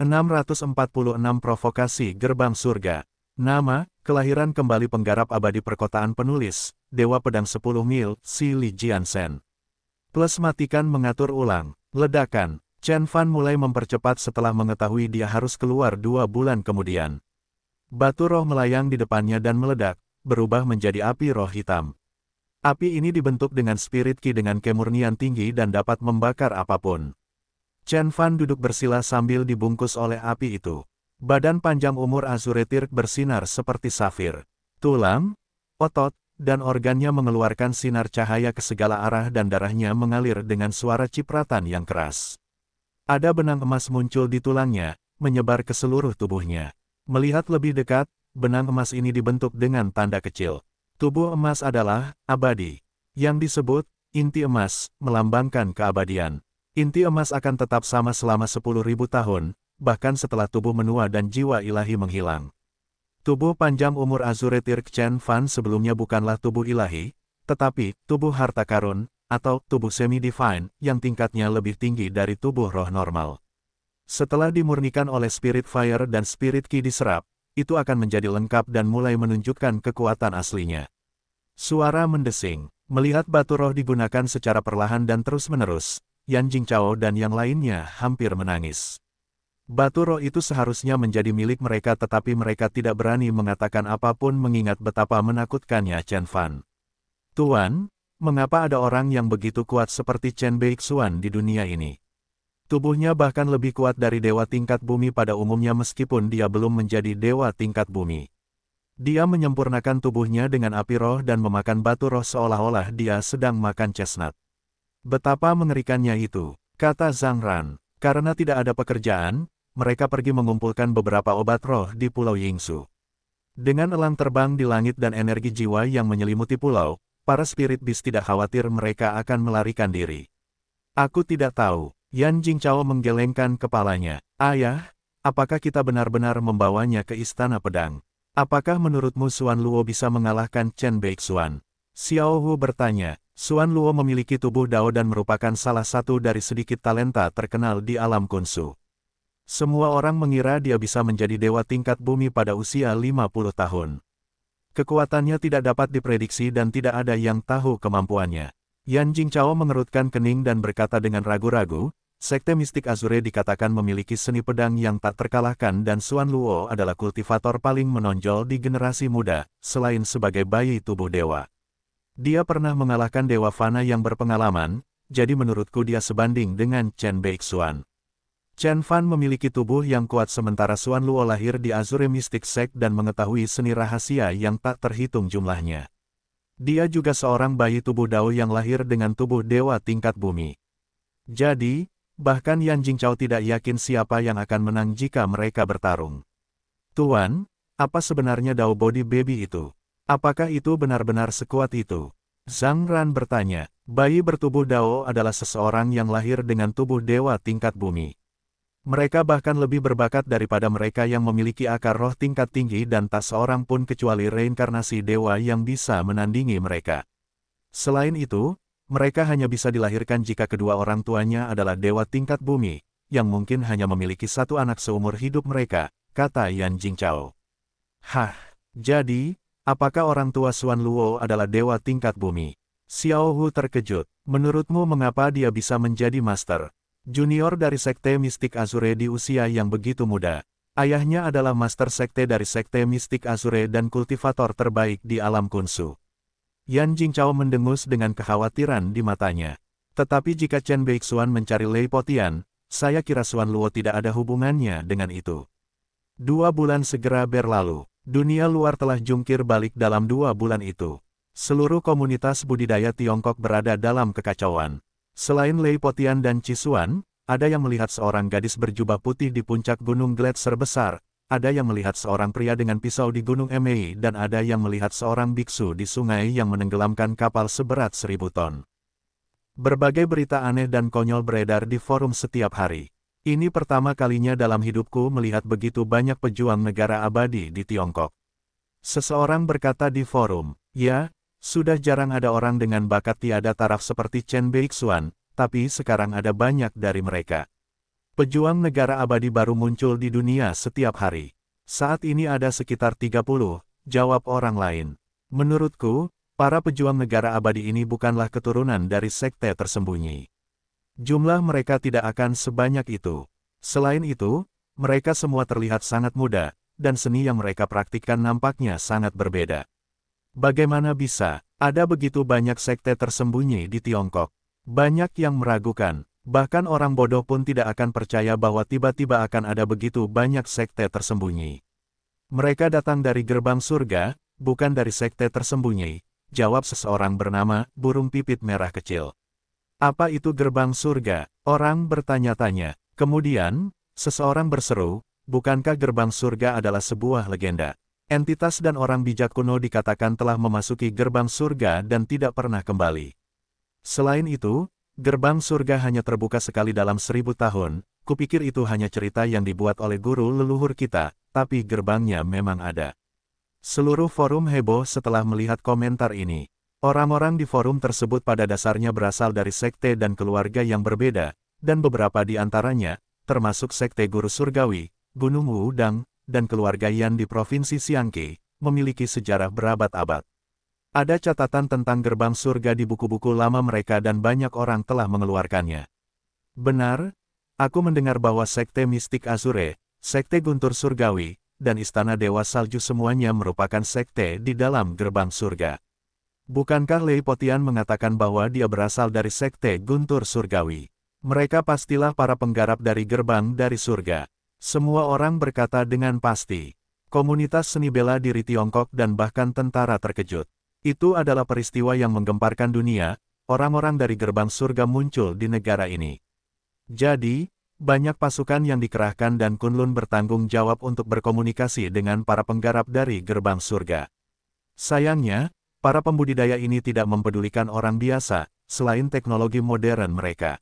646 Provokasi Gerbang Surga Nama, kelahiran kembali penggarap abadi perkotaan penulis, Dewa Pedang 10 Mil, Si Li Jiansen. Plus matikan mengatur ulang, ledakan, Chen Fan mulai mempercepat setelah mengetahui dia harus keluar dua bulan kemudian. Batu roh melayang di depannya dan meledak, berubah menjadi api roh hitam. Api ini dibentuk dengan spirit ki dengan kemurnian tinggi dan dapat membakar apapun. Chen Fan duduk bersila sambil dibungkus oleh api itu. Badan panjang umur Azure Tirk bersinar seperti safir. Tulang, otot, dan organnya mengeluarkan sinar cahaya ke segala arah dan darahnya mengalir dengan suara cipratan yang keras. Ada benang emas muncul di tulangnya, menyebar ke seluruh tubuhnya. Melihat lebih dekat, benang emas ini dibentuk dengan tanda kecil. Tubuh emas adalah abadi, yang disebut inti emas, melambangkan keabadian. Inti emas akan tetap sama selama sepuluh ribu tahun, bahkan setelah tubuh menua dan jiwa ilahi menghilang. Tubuh panjang umur Azure Chen Fan sebelumnya bukanlah tubuh ilahi, tetapi tubuh harta karun, atau tubuh semi-divine, yang tingkatnya lebih tinggi dari tubuh roh normal. Setelah dimurnikan oleh Spirit Fire dan Spirit Ki diserap, itu akan menjadi lengkap dan mulai menunjukkan kekuatan aslinya. Suara mendesing, melihat batu roh digunakan secara perlahan dan terus-menerus, Yan Jingchao dan yang lainnya hampir menangis. Batu roh itu seharusnya menjadi milik mereka tetapi mereka tidak berani mengatakan apapun mengingat betapa menakutkannya Chen Fan. Tuan, mengapa ada orang yang begitu kuat seperti Chen Beixuan di dunia ini? Tubuhnya bahkan lebih kuat dari dewa tingkat bumi pada umumnya meskipun dia belum menjadi dewa tingkat bumi. Dia menyempurnakan tubuhnya dengan api roh dan memakan batu roh seolah-olah dia sedang makan chestnut. Betapa mengerikannya itu, kata Zhang Ran. Karena tidak ada pekerjaan, mereka pergi mengumpulkan beberapa obat roh di Pulau Yingsu. Dengan elang terbang di langit dan energi jiwa yang menyelimuti pulau, para spirit bis tidak khawatir mereka akan melarikan diri. Aku tidak tahu, Yan Jingcao menggelengkan kepalanya. Ayah, apakah kita benar-benar membawanya ke Istana Pedang? Apakah menurutmu Suan Luo bisa mengalahkan Chen Beixuan? Xiao Hu bertanya, Suan Luo memiliki tubuh Dao dan merupakan salah satu dari sedikit talenta terkenal di alam kunsu. Semua orang mengira dia bisa menjadi dewa tingkat bumi pada usia 50 tahun. Kekuatannya tidak dapat diprediksi dan tidak ada yang tahu kemampuannya. Yan Jing Cao mengerutkan kening dan berkata dengan ragu-ragu, Sekte mistik Azure dikatakan memiliki seni pedang yang tak terkalahkan dan Suan Luo adalah kultivator paling menonjol di generasi muda, selain sebagai bayi tubuh dewa. Dia pernah mengalahkan Dewa Fana yang berpengalaman, jadi menurutku dia sebanding dengan Chen Beixuan. Chen Fan memiliki tubuh yang kuat sementara Xuan Luo lahir di Azure Mystic Sect dan mengetahui seni rahasia yang tak terhitung jumlahnya. Dia juga seorang bayi tubuh Dao yang lahir dengan tubuh dewa tingkat bumi. Jadi, bahkan Yan Jingchao tidak yakin siapa yang akan menang jika mereka bertarung. Tuan, apa sebenarnya Dao Body Baby itu? Apakah itu benar-benar sekuat itu? Zhang Ran bertanya. Bayi bertubuh Dao adalah seseorang yang lahir dengan tubuh dewa tingkat bumi. Mereka bahkan lebih berbakat daripada mereka yang memiliki akar roh tingkat tinggi dan tak seorang pun kecuali reinkarnasi dewa yang bisa menandingi mereka. Selain itu, mereka hanya bisa dilahirkan jika kedua orang tuanya adalah dewa tingkat bumi, yang mungkin hanya memiliki satu anak seumur hidup mereka, kata Yan Jingchao. Hah, jadi, Apakah orang tua Suan Luo adalah dewa tingkat bumi? Xiao Hu terkejut. Menurutmu mengapa dia bisa menjadi master? Junior dari Sekte Mistik Azure di usia yang begitu muda. Ayahnya adalah master sekte dari Sekte Mistik Azure dan kultivator terbaik di alam kunsu. Yan Jingchao mendengus dengan kekhawatiran di matanya. Tetapi jika Chen Beixuan mencari Lei Potian, saya kira Xuan Luo tidak ada hubungannya dengan itu. Dua bulan segera berlalu. Dunia luar telah jungkir balik dalam dua bulan itu. Seluruh komunitas budidaya Tiongkok berada dalam kekacauan. Selain Lei Potian dan Cisuan, ada yang melihat seorang gadis berjubah putih di puncak gunung gletser besar, ada yang melihat seorang pria dengan pisau di gunung Emei dan ada yang melihat seorang biksu di sungai yang menenggelamkan kapal seberat seribu ton. Berbagai berita aneh dan konyol beredar di forum setiap hari. Ini pertama kalinya dalam hidupku melihat begitu banyak pejuang negara abadi di Tiongkok. Seseorang berkata di forum, ya, sudah jarang ada orang dengan bakat tiada taraf seperti Chen Beixuan, tapi sekarang ada banyak dari mereka. Pejuang negara abadi baru muncul di dunia setiap hari. Saat ini ada sekitar 30, jawab orang lain. Menurutku, para pejuang negara abadi ini bukanlah keturunan dari sekte tersembunyi. Jumlah mereka tidak akan sebanyak itu. Selain itu, mereka semua terlihat sangat muda, dan seni yang mereka praktikkan nampaknya sangat berbeda. Bagaimana bisa, ada begitu banyak sekte tersembunyi di Tiongkok. Banyak yang meragukan, bahkan orang bodoh pun tidak akan percaya bahwa tiba-tiba akan ada begitu banyak sekte tersembunyi. Mereka datang dari gerbang surga, bukan dari sekte tersembunyi, jawab seseorang bernama burung pipit merah kecil. Apa itu gerbang surga? Orang bertanya-tanya. Kemudian, seseorang berseru, bukankah gerbang surga adalah sebuah legenda? Entitas dan orang bijak kuno dikatakan telah memasuki gerbang surga dan tidak pernah kembali. Selain itu, gerbang surga hanya terbuka sekali dalam seribu tahun, kupikir itu hanya cerita yang dibuat oleh guru leluhur kita, tapi gerbangnya memang ada. Seluruh forum heboh setelah melihat komentar ini. Orang-orang di forum tersebut pada dasarnya berasal dari sekte dan keluarga yang berbeda, dan beberapa di antaranya, termasuk sekte Guru Surgawi, Gunung Wudang, dan keluarga Yan di Provinsi Siangke, memiliki sejarah berabad-abad. Ada catatan tentang gerbang surga di buku-buku lama mereka dan banyak orang telah mengeluarkannya. Benar? Aku mendengar bahwa sekte mistik Azure, sekte Guntur Surgawi, dan Istana Dewa Salju semuanya merupakan sekte di dalam gerbang surga. Bukankah Lei Potian mengatakan bahwa dia berasal dari sekte Guntur Surgawi? Mereka pastilah para penggarap dari gerbang dari surga. Semua orang berkata dengan pasti. Komunitas seni bela diri Tiongkok dan bahkan tentara terkejut. Itu adalah peristiwa yang menggemparkan dunia, orang-orang dari gerbang surga muncul di negara ini. Jadi, banyak pasukan yang dikerahkan dan Kunlun bertanggung jawab untuk berkomunikasi dengan para penggarap dari gerbang surga. Sayangnya, Para pembudidaya ini tidak mempedulikan orang biasa, selain teknologi modern mereka.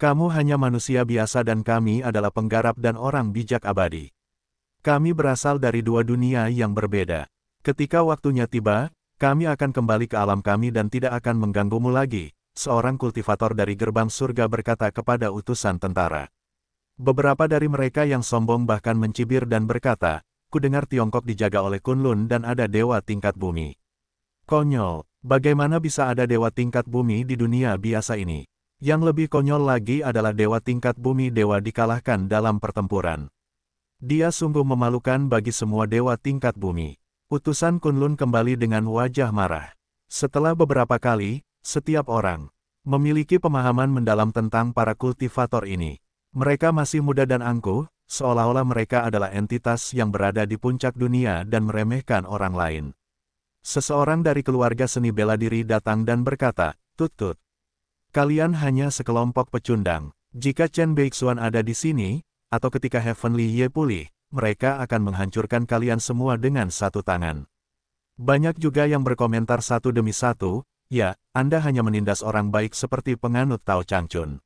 Kamu hanya manusia biasa dan kami adalah penggarap dan orang bijak abadi. Kami berasal dari dua dunia yang berbeda. Ketika waktunya tiba, kami akan kembali ke alam kami dan tidak akan mengganggumu lagi, seorang kultivator dari gerbang surga berkata kepada utusan tentara. Beberapa dari mereka yang sombong bahkan mencibir dan berkata, Kudengar Tiongkok dijaga oleh Kunlun dan ada dewa tingkat bumi. Konyol, bagaimana bisa ada dewa tingkat bumi di dunia biasa ini? Yang lebih konyol lagi adalah dewa tingkat bumi dewa dikalahkan dalam pertempuran. Dia sungguh memalukan bagi semua dewa tingkat bumi. Utusan Kunlun kembali dengan wajah marah. Setelah beberapa kali, setiap orang memiliki pemahaman mendalam tentang para kultivator ini. Mereka masih muda dan angkuh, seolah-olah mereka adalah entitas yang berada di puncak dunia dan meremehkan orang lain. Seseorang dari keluarga seni bela diri datang dan berkata, Tut-tut. Kalian hanya sekelompok pecundang. Jika Chen Beixuan ada di sini, atau ketika Heavenly Ye pulih, mereka akan menghancurkan kalian semua dengan satu tangan. Banyak juga yang berkomentar satu demi satu, ya, Anda hanya menindas orang baik seperti penganut Tao Changchun.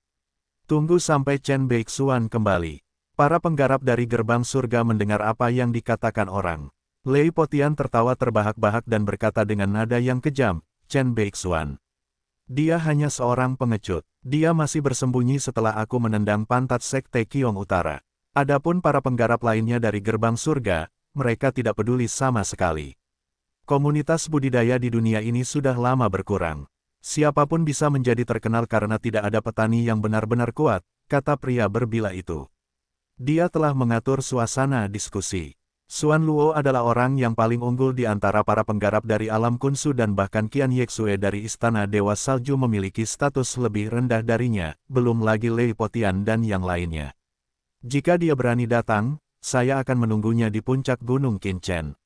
Tunggu sampai Chen Beixuan kembali. Para penggarap dari gerbang surga mendengar apa yang dikatakan orang. Lei Potian tertawa terbahak-bahak dan berkata dengan nada yang kejam, Chen Beixuan. Dia hanya seorang pengecut. Dia masih bersembunyi setelah aku menendang pantat Sekte Kiong Utara. Adapun para penggarap lainnya dari gerbang surga, mereka tidak peduli sama sekali. Komunitas budidaya di dunia ini sudah lama berkurang. Siapapun bisa menjadi terkenal karena tidak ada petani yang benar-benar kuat, kata pria berbila itu. Dia telah mengatur suasana diskusi. Suan Luo adalah orang yang paling unggul di antara para penggarap dari alam kunsu dan bahkan Qian Yexue dari Istana Dewa Salju memiliki status lebih rendah darinya, belum lagi Lei Potian dan yang lainnya. Jika dia berani datang, saya akan menunggunya di puncak Gunung Kinchen.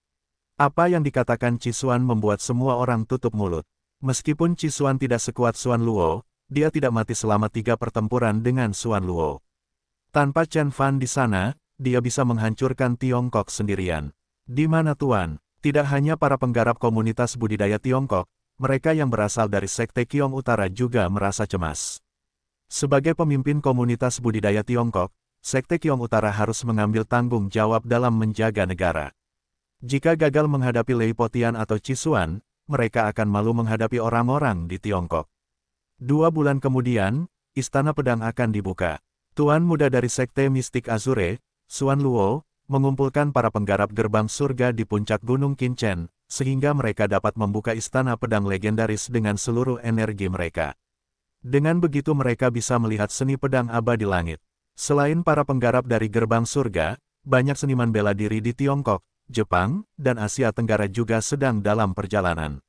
Apa yang dikatakan Cisuan membuat semua orang tutup mulut. Meskipun Cisuan tidak sekuat Suan Luo, dia tidak mati selama tiga pertempuran dengan Suan Luo. Tanpa Chen Fan di sana, dia bisa menghancurkan Tiongkok sendirian. Di mana Tuan, tidak hanya para penggarap komunitas budidaya Tiongkok, mereka yang berasal dari Sekte Kiong Utara juga merasa cemas. Sebagai pemimpin komunitas budidaya Tiongkok, Sekte Kiong Utara harus mengambil tanggung jawab dalam menjaga negara. Jika gagal menghadapi Potian atau Cisuan, mereka akan malu menghadapi orang-orang di Tiongkok. Dua bulan kemudian, Istana Pedang akan dibuka. Tuan muda dari Sekte Mistik Azure, Suan Luo, mengumpulkan para penggarap gerbang surga di puncak Gunung Kinchen, sehingga mereka dapat membuka istana pedang legendaris dengan seluruh energi mereka. Dengan begitu mereka bisa melihat seni pedang abadi langit. Selain para penggarap dari gerbang surga, banyak seniman bela diri di Tiongkok, Jepang, dan Asia Tenggara juga sedang dalam perjalanan.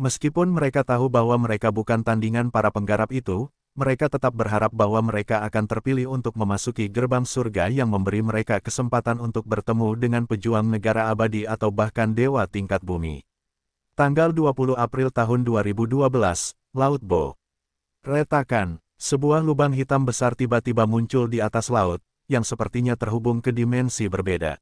Meskipun mereka tahu bahwa mereka bukan tandingan para penggarap itu, mereka tetap berharap bahwa mereka akan terpilih untuk memasuki gerbang surga yang memberi mereka kesempatan untuk bertemu dengan pejuang negara abadi atau bahkan dewa tingkat bumi. Tanggal 20 April tahun 2012, Laut Bo. Retakan, sebuah lubang hitam besar tiba-tiba muncul di atas laut, yang sepertinya terhubung ke dimensi berbeda.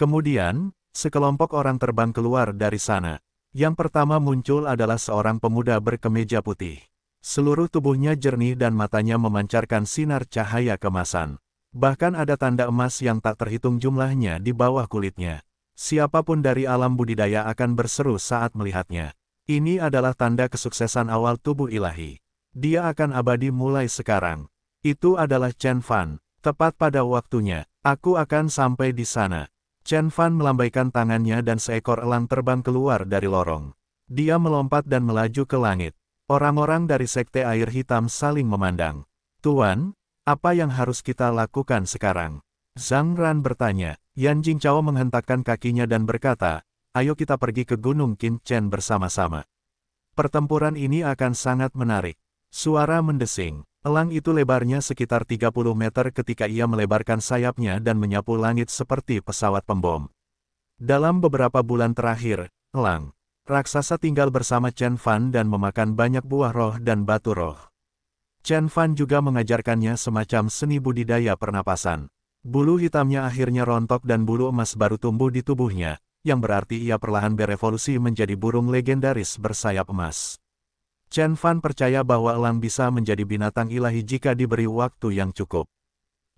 Kemudian, sekelompok orang terbang keluar dari sana. Yang pertama muncul adalah seorang pemuda berkemeja putih. Seluruh tubuhnya jernih dan matanya memancarkan sinar cahaya kemasan. Bahkan ada tanda emas yang tak terhitung jumlahnya di bawah kulitnya. Siapapun dari alam budidaya akan berseru saat melihatnya. Ini adalah tanda kesuksesan awal tubuh ilahi. Dia akan abadi mulai sekarang. Itu adalah Chen Fan. Tepat pada waktunya, aku akan sampai di sana. Chen Fan melambaikan tangannya dan seekor elang terbang keluar dari lorong. Dia melompat dan melaju ke langit. Orang-orang dari Sekte Air Hitam saling memandang. Tuan, apa yang harus kita lakukan sekarang? Zhang Ran bertanya. Yan Jingcao menghentakkan kakinya dan berkata, ayo kita pergi ke Gunung Chen bersama-sama. Pertempuran ini akan sangat menarik. Suara mendesing. Elang itu lebarnya sekitar 30 meter ketika ia melebarkan sayapnya dan menyapu langit seperti pesawat pembom. Dalam beberapa bulan terakhir, elang Raksasa tinggal bersama Chen Fan dan memakan banyak buah roh dan batu roh. Chen Fan juga mengajarkannya semacam seni budidaya pernapasan. Bulu hitamnya akhirnya rontok dan bulu emas baru tumbuh di tubuhnya, yang berarti ia perlahan berevolusi menjadi burung legendaris bersayap emas. Chen Fan percaya bahwa elang bisa menjadi binatang ilahi jika diberi waktu yang cukup.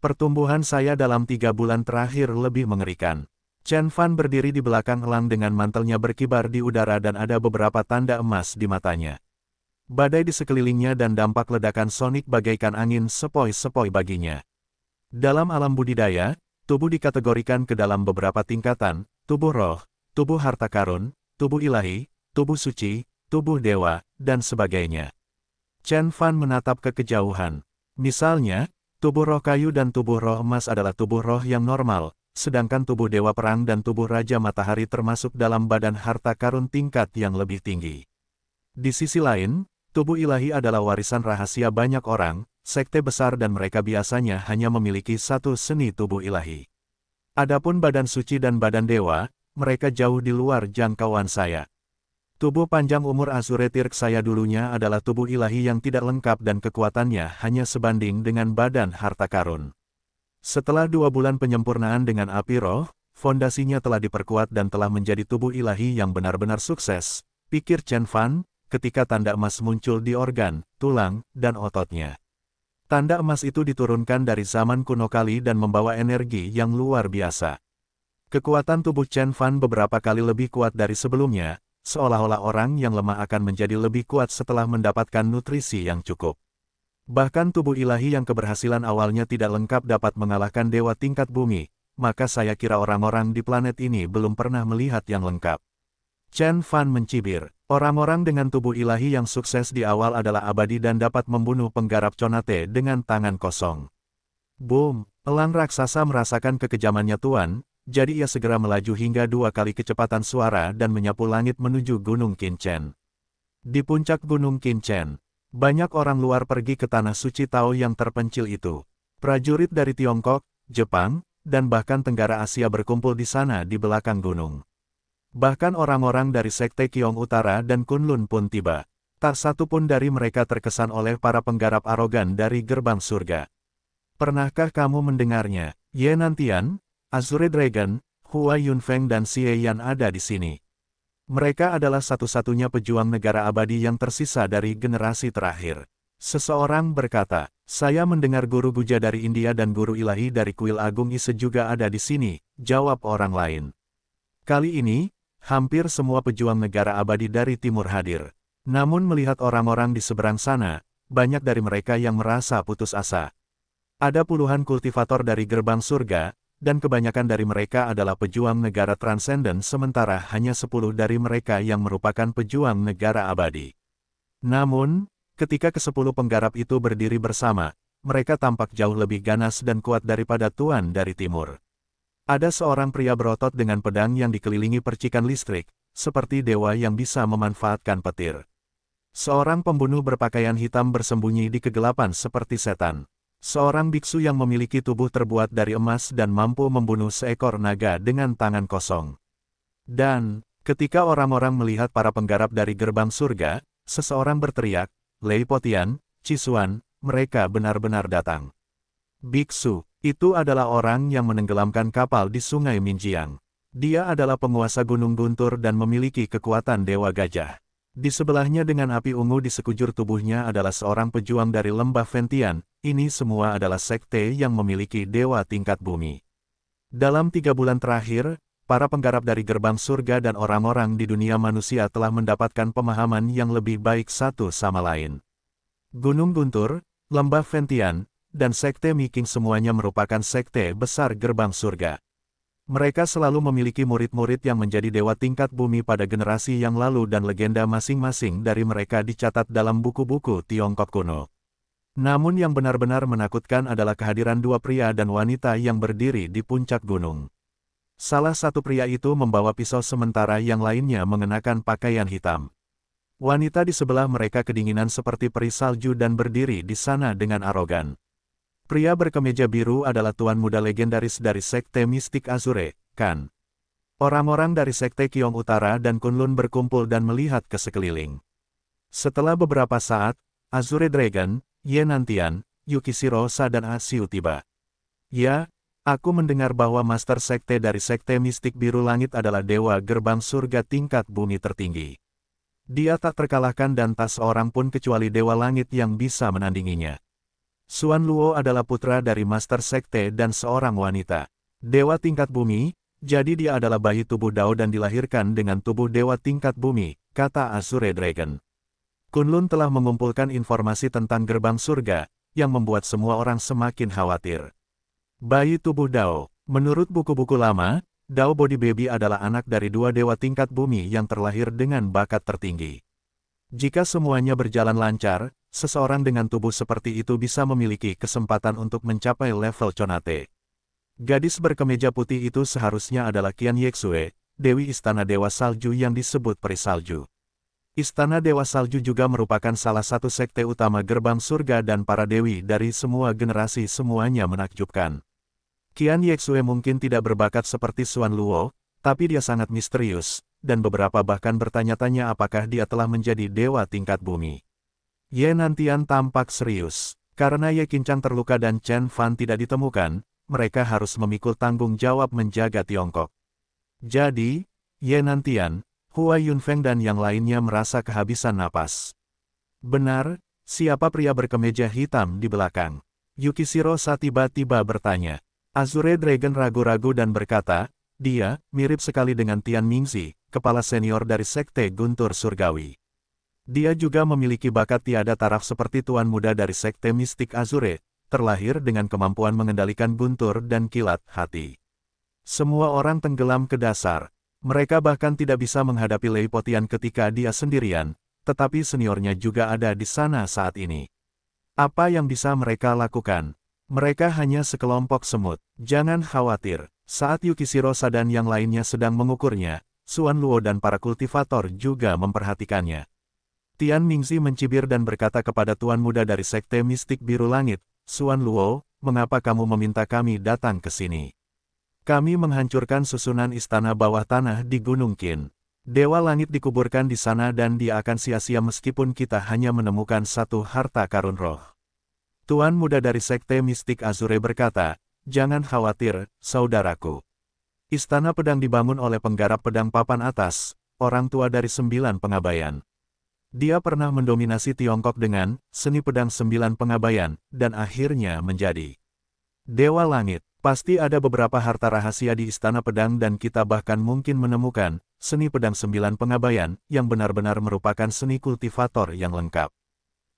Pertumbuhan saya dalam tiga bulan terakhir lebih mengerikan. Chen Fan berdiri di belakang Lang dengan mantelnya berkibar di udara dan ada beberapa tanda emas di matanya. Badai di sekelilingnya dan dampak ledakan sonik bagaikan angin sepoi-sepoi baginya. Dalam alam budidaya, tubuh dikategorikan ke dalam beberapa tingkatan, tubuh roh, tubuh harta karun, tubuh ilahi, tubuh suci, tubuh dewa, dan sebagainya. Chen Fan menatap ke kejauhan. Misalnya, tubuh roh kayu dan tubuh roh emas adalah tubuh roh yang normal, sedangkan tubuh Dewa Perang dan tubuh Raja Matahari termasuk dalam badan harta karun tingkat yang lebih tinggi. Di sisi lain, tubuh ilahi adalah warisan rahasia banyak orang, sekte besar dan mereka biasanya hanya memiliki satu seni tubuh ilahi. Adapun badan suci dan badan dewa, mereka jauh di luar jangkauan saya. Tubuh panjang umur Azure Tirk saya dulunya adalah tubuh ilahi yang tidak lengkap dan kekuatannya hanya sebanding dengan badan harta karun. Setelah dua bulan penyempurnaan dengan api roh, fondasinya telah diperkuat dan telah menjadi tubuh ilahi yang benar-benar sukses, pikir Chen Fan, ketika tanda emas muncul di organ, tulang, dan ototnya. Tanda emas itu diturunkan dari zaman kuno kali dan membawa energi yang luar biasa. Kekuatan tubuh Chen Fan beberapa kali lebih kuat dari sebelumnya, seolah-olah orang yang lemah akan menjadi lebih kuat setelah mendapatkan nutrisi yang cukup. Bahkan tubuh ilahi yang keberhasilan awalnya tidak lengkap dapat mengalahkan dewa tingkat bumi, maka saya kira orang-orang di planet ini belum pernah melihat yang lengkap. Chen Fan mencibir, orang-orang dengan tubuh ilahi yang sukses di awal adalah abadi dan dapat membunuh penggarap Conate dengan tangan kosong. Boom, elang raksasa merasakan kekejamannya Tuan, jadi ia segera melaju hingga dua kali kecepatan suara dan menyapu langit menuju Gunung Kinchen. Di puncak Gunung Kinchen, banyak orang luar pergi ke tanah suci Tao yang terpencil itu. Prajurit dari Tiongkok, Jepang, dan bahkan Tenggara Asia berkumpul di sana di belakang gunung. Bahkan orang-orang dari Sekte Kiong Utara dan Kunlun pun tiba. Tak satu pun dari mereka terkesan oleh para penggarap arogan dari gerbang surga. Pernahkah kamu mendengarnya? Ye Nantian, Azure Dragon, Hua Yunfeng dan Xie Yan ada di sini. Mereka adalah satu-satunya pejuang negara abadi yang tersisa dari generasi terakhir. Seseorang berkata, saya mendengar guru Buja dari India dan guru ilahi dari kuil agung Ise juga ada di sini, jawab orang lain. Kali ini, hampir semua pejuang negara abadi dari timur hadir. Namun melihat orang-orang di seberang sana, banyak dari mereka yang merasa putus asa. Ada puluhan kultivator dari gerbang surga, dan kebanyakan dari mereka adalah pejuang negara transenden sementara hanya sepuluh dari mereka yang merupakan pejuang negara abadi. Namun, ketika kesepuluh penggarap itu berdiri bersama, mereka tampak jauh lebih ganas dan kuat daripada Tuan dari Timur. Ada seorang pria berotot dengan pedang yang dikelilingi percikan listrik, seperti dewa yang bisa memanfaatkan petir. Seorang pembunuh berpakaian hitam bersembunyi di kegelapan seperti setan. Seorang biksu yang memiliki tubuh terbuat dari emas dan mampu membunuh seekor naga dengan tangan kosong. Dan, ketika orang-orang melihat para penggarap dari gerbang surga, seseorang berteriak, Leipotian, Cisuan, mereka benar-benar datang. Biksu, itu adalah orang yang menenggelamkan kapal di sungai Minjiang. Dia adalah penguasa gunung guntur dan memiliki kekuatan dewa gajah. Di sebelahnya dengan api ungu di sekujur tubuhnya adalah seorang pejuang dari lembah Ventian, ini semua adalah sekte yang memiliki dewa tingkat bumi. Dalam tiga bulan terakhir, para penggarap dari gerbang surga dan orang-orang di dunia manusia telah mendapatkan pemahaman yang lebih baik satu sama lain. Gunung Guntur, Lembah Ventian, dan Sekte Miking semuanya merupakan sekte besar gerbang surga. Mereka selalu memiliki murid-murid yang menjadi dewa tingkat bumi pada generasi yang lalu dan legenda masing-masing dari mereka dicatat dalam buku-buku Tiongkok kuno. Namun yang benar-benar menakutkan adalah kehadiran dua pria dan wanita yang berdiri di puncak gunung. Salah satu pria itu membawa pisau sementara yang lainnya mengenakan pakaian hitam. Wanita di sebelah mereka kedinginan seperti peri salju dan berdiri di sana dengan arogan. Pria berkemeja biru adalah tuan muda legendaris dari Sekte Mistik Azure, Kan. Orang-orang dari Sekte Kiong Utara dan Kunlun berkumpul dan melihat ke sekeliling. Setelah beberapa saat, Azure Dragon, Ye Nantian, Yukisirosa dan Asiu tiba. Ya, aku mendengar bahwa Master Sekte dari Sekte Mistik Biru Langit adalah Dewa Gerbang Surga tingkat bumi tertinggi. Dia tak terkalahkan dan tak seorang pun kecuali Dewa Langit yang bisa menandinginya. Suan Luo adalah putra dari Master Sekte dan seorang wanita. Dewa tingkat bumi, jadi dia adalah bayi tubuh Dao dan dilahirkan dengan tubuh dewa tingkat bumi, kata Azure Dragon. Kunlun telah mengumpulkan informasi tentang gerbang surga, yang membuat semua orang semakin khawatir. Bayi tubuh Dao, menurut buku-buku lama, Dao Body Baby adalah anak dari dua dewa tingkat bumi yang terlahir dengan bakat tertinggi. Jika semuanya berjalan lancar, seseorang dengan tubuh seperti itu bisa memiliki kesempatan untuk mencapai level Conate. Gadis berkemeja putih itu seharusnya adalah Qian Yexue, Dewi Istana Dewa Salju yang disebut Peri Istana Dewa Salju juga merupakan salah satu sekte utama gerbang surga dan para dewi dari semua generasi semuanya menakjubkan. Qian Yexue mungkin tidak berbakat seperti Xuan Luo, tapi dia sangat misterius, dan beberapa bahkan bertanya-tanya apakah dia telah menjadi dewa tingkat bumi. Ye Nantian tampak serius. Karena Ye Kincang terluka dan Chen Fan tidak ditemukan, mereka harus memikul tanggung jawab menjaga Tiongkok. Jadi, Ye Nantian, Hua Yunfeng dan yang lainnya merasa kehabisan napas. Benar, siapa pria berkemeja hitam di belakang? Yukishiro tiba-tiba bertanya. Azure Dragon ragu-ragu dan berkata, dia, mirip sekali dengan Tian Mingzi, kepala senior dari Sekte Guntur Surgawi. Dia juga memiliki bakat tiada taraf seperti Tuan Muda dari Sekte Mistik Azure, terlahir dengan kemampuan mengendalikan guntur dan kilat hati. Semua orang tenggelam ke dasar. Mereka bahkan tidak bisa menghadapi Leipotian ketika dia sendirian, tetapi seniornya juga ada di sana saat ini. Apa yang bisa mereka lakukan? Mereka hanya sekelompok semut. Jangan khawatir, saat Yukishiro Sadan yang lainnya sedang mengukurnya, Suan Luo dan para kultivator juga memperhatikannya. Tian Mingzi mencibir dan berkata kepada Tuan Muda dari Sekte Mistik Biru Langit, Suan Luo, mengapa kamu meminta kami datang ke sini? Kami menghancurkan susunan istana bawah tanah di Gunung Qin. Dewa Langit dikuburkan di sana dan dia akan sia-sia meskipun kita hanya menemukan satu harta karun roh. Tuan Muda dari Sekte Mistik Azure berkata, Jangan khawatir, saudaraku. Istana pedang dibangun oleh penggarap pedang papan atas, orang tua dari sembilan pengabayan. Dia pernah mendominasi Tiongkok dengan seni pedang sembilan pengabayan, dan akhirnya menjadi Dewa Langit. Pasti ada beberapa harta rahasia di Istana Pedang dan kita bahkan mungkin menemukan seni pedang sembilan pengabayan yang benar-benar merupakan seni kultivator yang lengkap.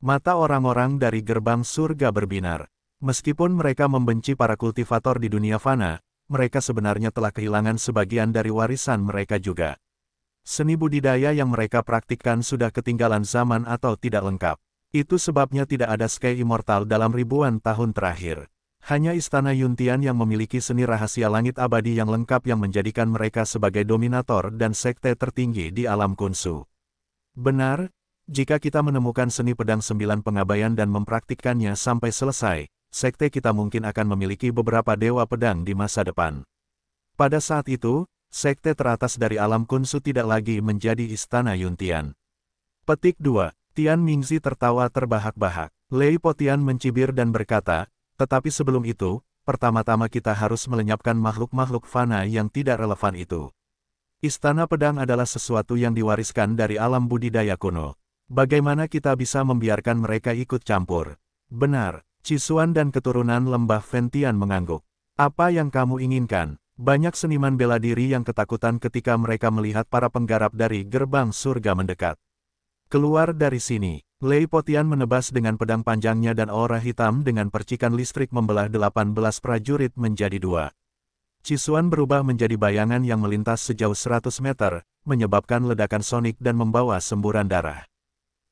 Mata orang-orang dari gerbang surga berbinar. Meskipun mereka membenci para kultivator di dunia fana, mereka sebenarnya telah kehilangan sebagian dari warisan mereka juga. Seni budidaya yang mereka praktikkan sudah ketinggalan zaman atau tidak lengkap. Itu sebabnya tidak ada Sky Immortal dalam ribuan tahun terakhir. Hanya Istana Yuntian yang memiliki seni rahasia langit abadi yang lengkap yang menjadikan mereka sebagai dominator dan sekte tertinggi di alam kunsu. Benar, jika kita menemukan seni pedang sembilan pengabaian dan mempraktikkannya sampai selesai, sekte kita mungkin akan memiliki beberapa dewa pedang di masa depan. Pada saat itu, sekte teratas dari alam kunsu tidak lagi menjadi istana Yuntian. Petik 2. Tian Mingzi tertawa terbahak-bahak. Lei Potian mencibir dan berkata, tetapi sebelum itu, pertama-tama kita harus melenyapkan makhluk-makhluk fana yang tidak relevan itu. Istana pedang adalah sesuatu yang diwariskan dari alam budidaya kuno. Bagaimana kita bisa membiarkan mereka ikut campur? Benar, Cisuan dan keturunan lembah Ventian mengangguk. Apa yang kamu inginkan? Banyak seniman bela diri yang ketakutan ketika mereka melihat para penggarap dari gerbang surga mendekat. Keluar dari sini, Lei Potian menebas dengan pedang panjangnya dan aura hitam dengan percikan listrik membelah 18 prajurit menjadi dua. Cisuan berubah menjadi bayangan yang melintas sejauh 100 meter, menyebabkan ledakan sonik dan membawa semburan darah.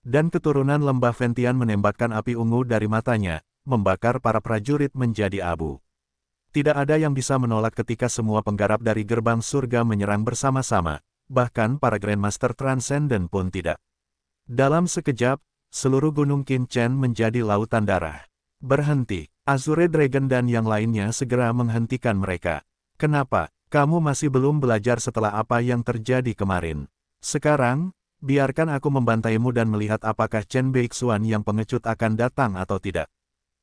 Dan keturunan lembah Ventian menembakkan api ungu dari matanya, membakar para prajurit menjadi abu. Tidak ada yang bisa menolak ketika semua penggarap dari gerbang surga menyerang bersama-sama, bahkan para Grandmaster Transcendent pun tidak. Dalam sekejap, seluruh Gunung Kinchen menjadi lautan darah. Berhenti, Azure Dragon dan yang lainnya segera menghentikan mereka. Kenapa? Kamu masih belum belajar setelah apa yang terjadi kemarin. Sekarang, biarkan aku membantaimu dan melihat apakah Chen Beixuan yang pengecut akan datang atau tidak.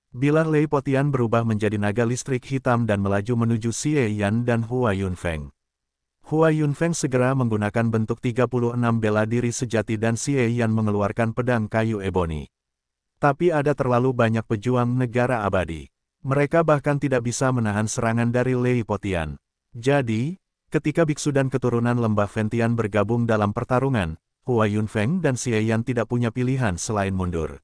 Bila Lei Potian berubah menjadi naga listrik hitam dan melaju menuju Xie Yan dan Hua Yunfeng. Hua Yunfeng segera menggunakan bentuk 36 bela diri sejati dan Xie Yan mengeluarkan pedang kayu ebony. Tapi ada terlalu banyak pejuang negara abadi. Mereka bahkan tidak bisa menahan serangan dari Lei Potian. Jadi, ketika biksu dan keturunan lembah Ventian bergabung dalam pertarungan, Hua Yunfeng dan Xie Yan tidak punya pilihan selain mundur.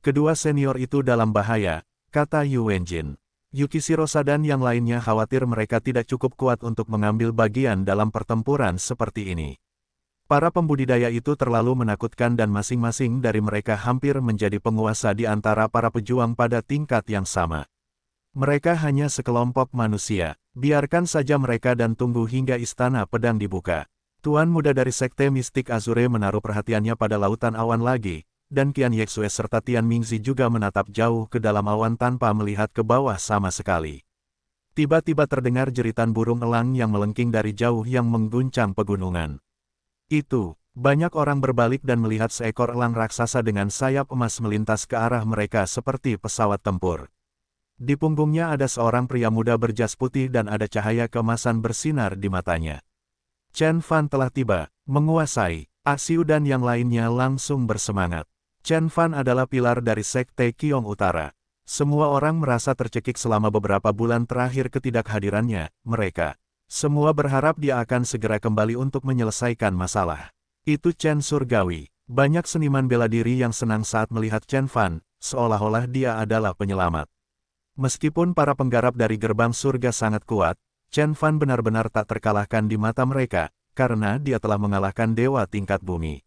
Kedua senior itu dalam bahaya, kata Yu Wenjin. Yukishiro Sadan yang lainnya khawatir mereka tidak cukup kuat untuk mengambil bagian dalam pertempuran seperti ini. Para pembudidaya itu terlalu menakutkan dan masing-masing dari mereka hampir menjadi penguasa di antara para pejuang pada tingkat yang sama. Mereka hanya sekelompok manusia, biarkan saja mereka dan tunggu hingga istana pedang dibuka. Tuan muda dari Sekte Mistik Azure menaruh perhatiannya pada lautan awan lagi, dan Qian Yexue serta Tian Mingzi juga menatap jauh ke dalam awan tanpa melihat ke bawah sama sekali. Tiba-tiba terdengar jeritan burung elang yang melengking dari jauh yang mengguncang pegunungan. Itu, banyak orang berbalik dan melihat seekor elang raksasa dengan sayap emas melintas ke arah mereka seperti pesawat tempur. Di punggungnya ada seorang pria muda berjas putih dan ada cahaya kemasan bersinar di matanya. Chen Fan telah tiba, menguasai. Asiu dan yang lainnya langsung bersemangat. Chen Fan adalah pilar dari Sekte Kiong Utara. Semua orang merasa tercekik selama beberapa bulan terakhir ketidakhadirannya, mereka. Semua berharap dia akan segera kembali untuk menyelesaikan masalah. Itu Chen Surgawi. Banyak seniman bela diri yang senang saat melihat Chen Fan, seolah-olah dia adalah penyelamat. Meskipun para penggarap dari gerbang surga sangat kuat, Chen Fan benar-benar tak terkalahkan di mata mereka, karena dia telah mengalahkan dewa tingkat bumi.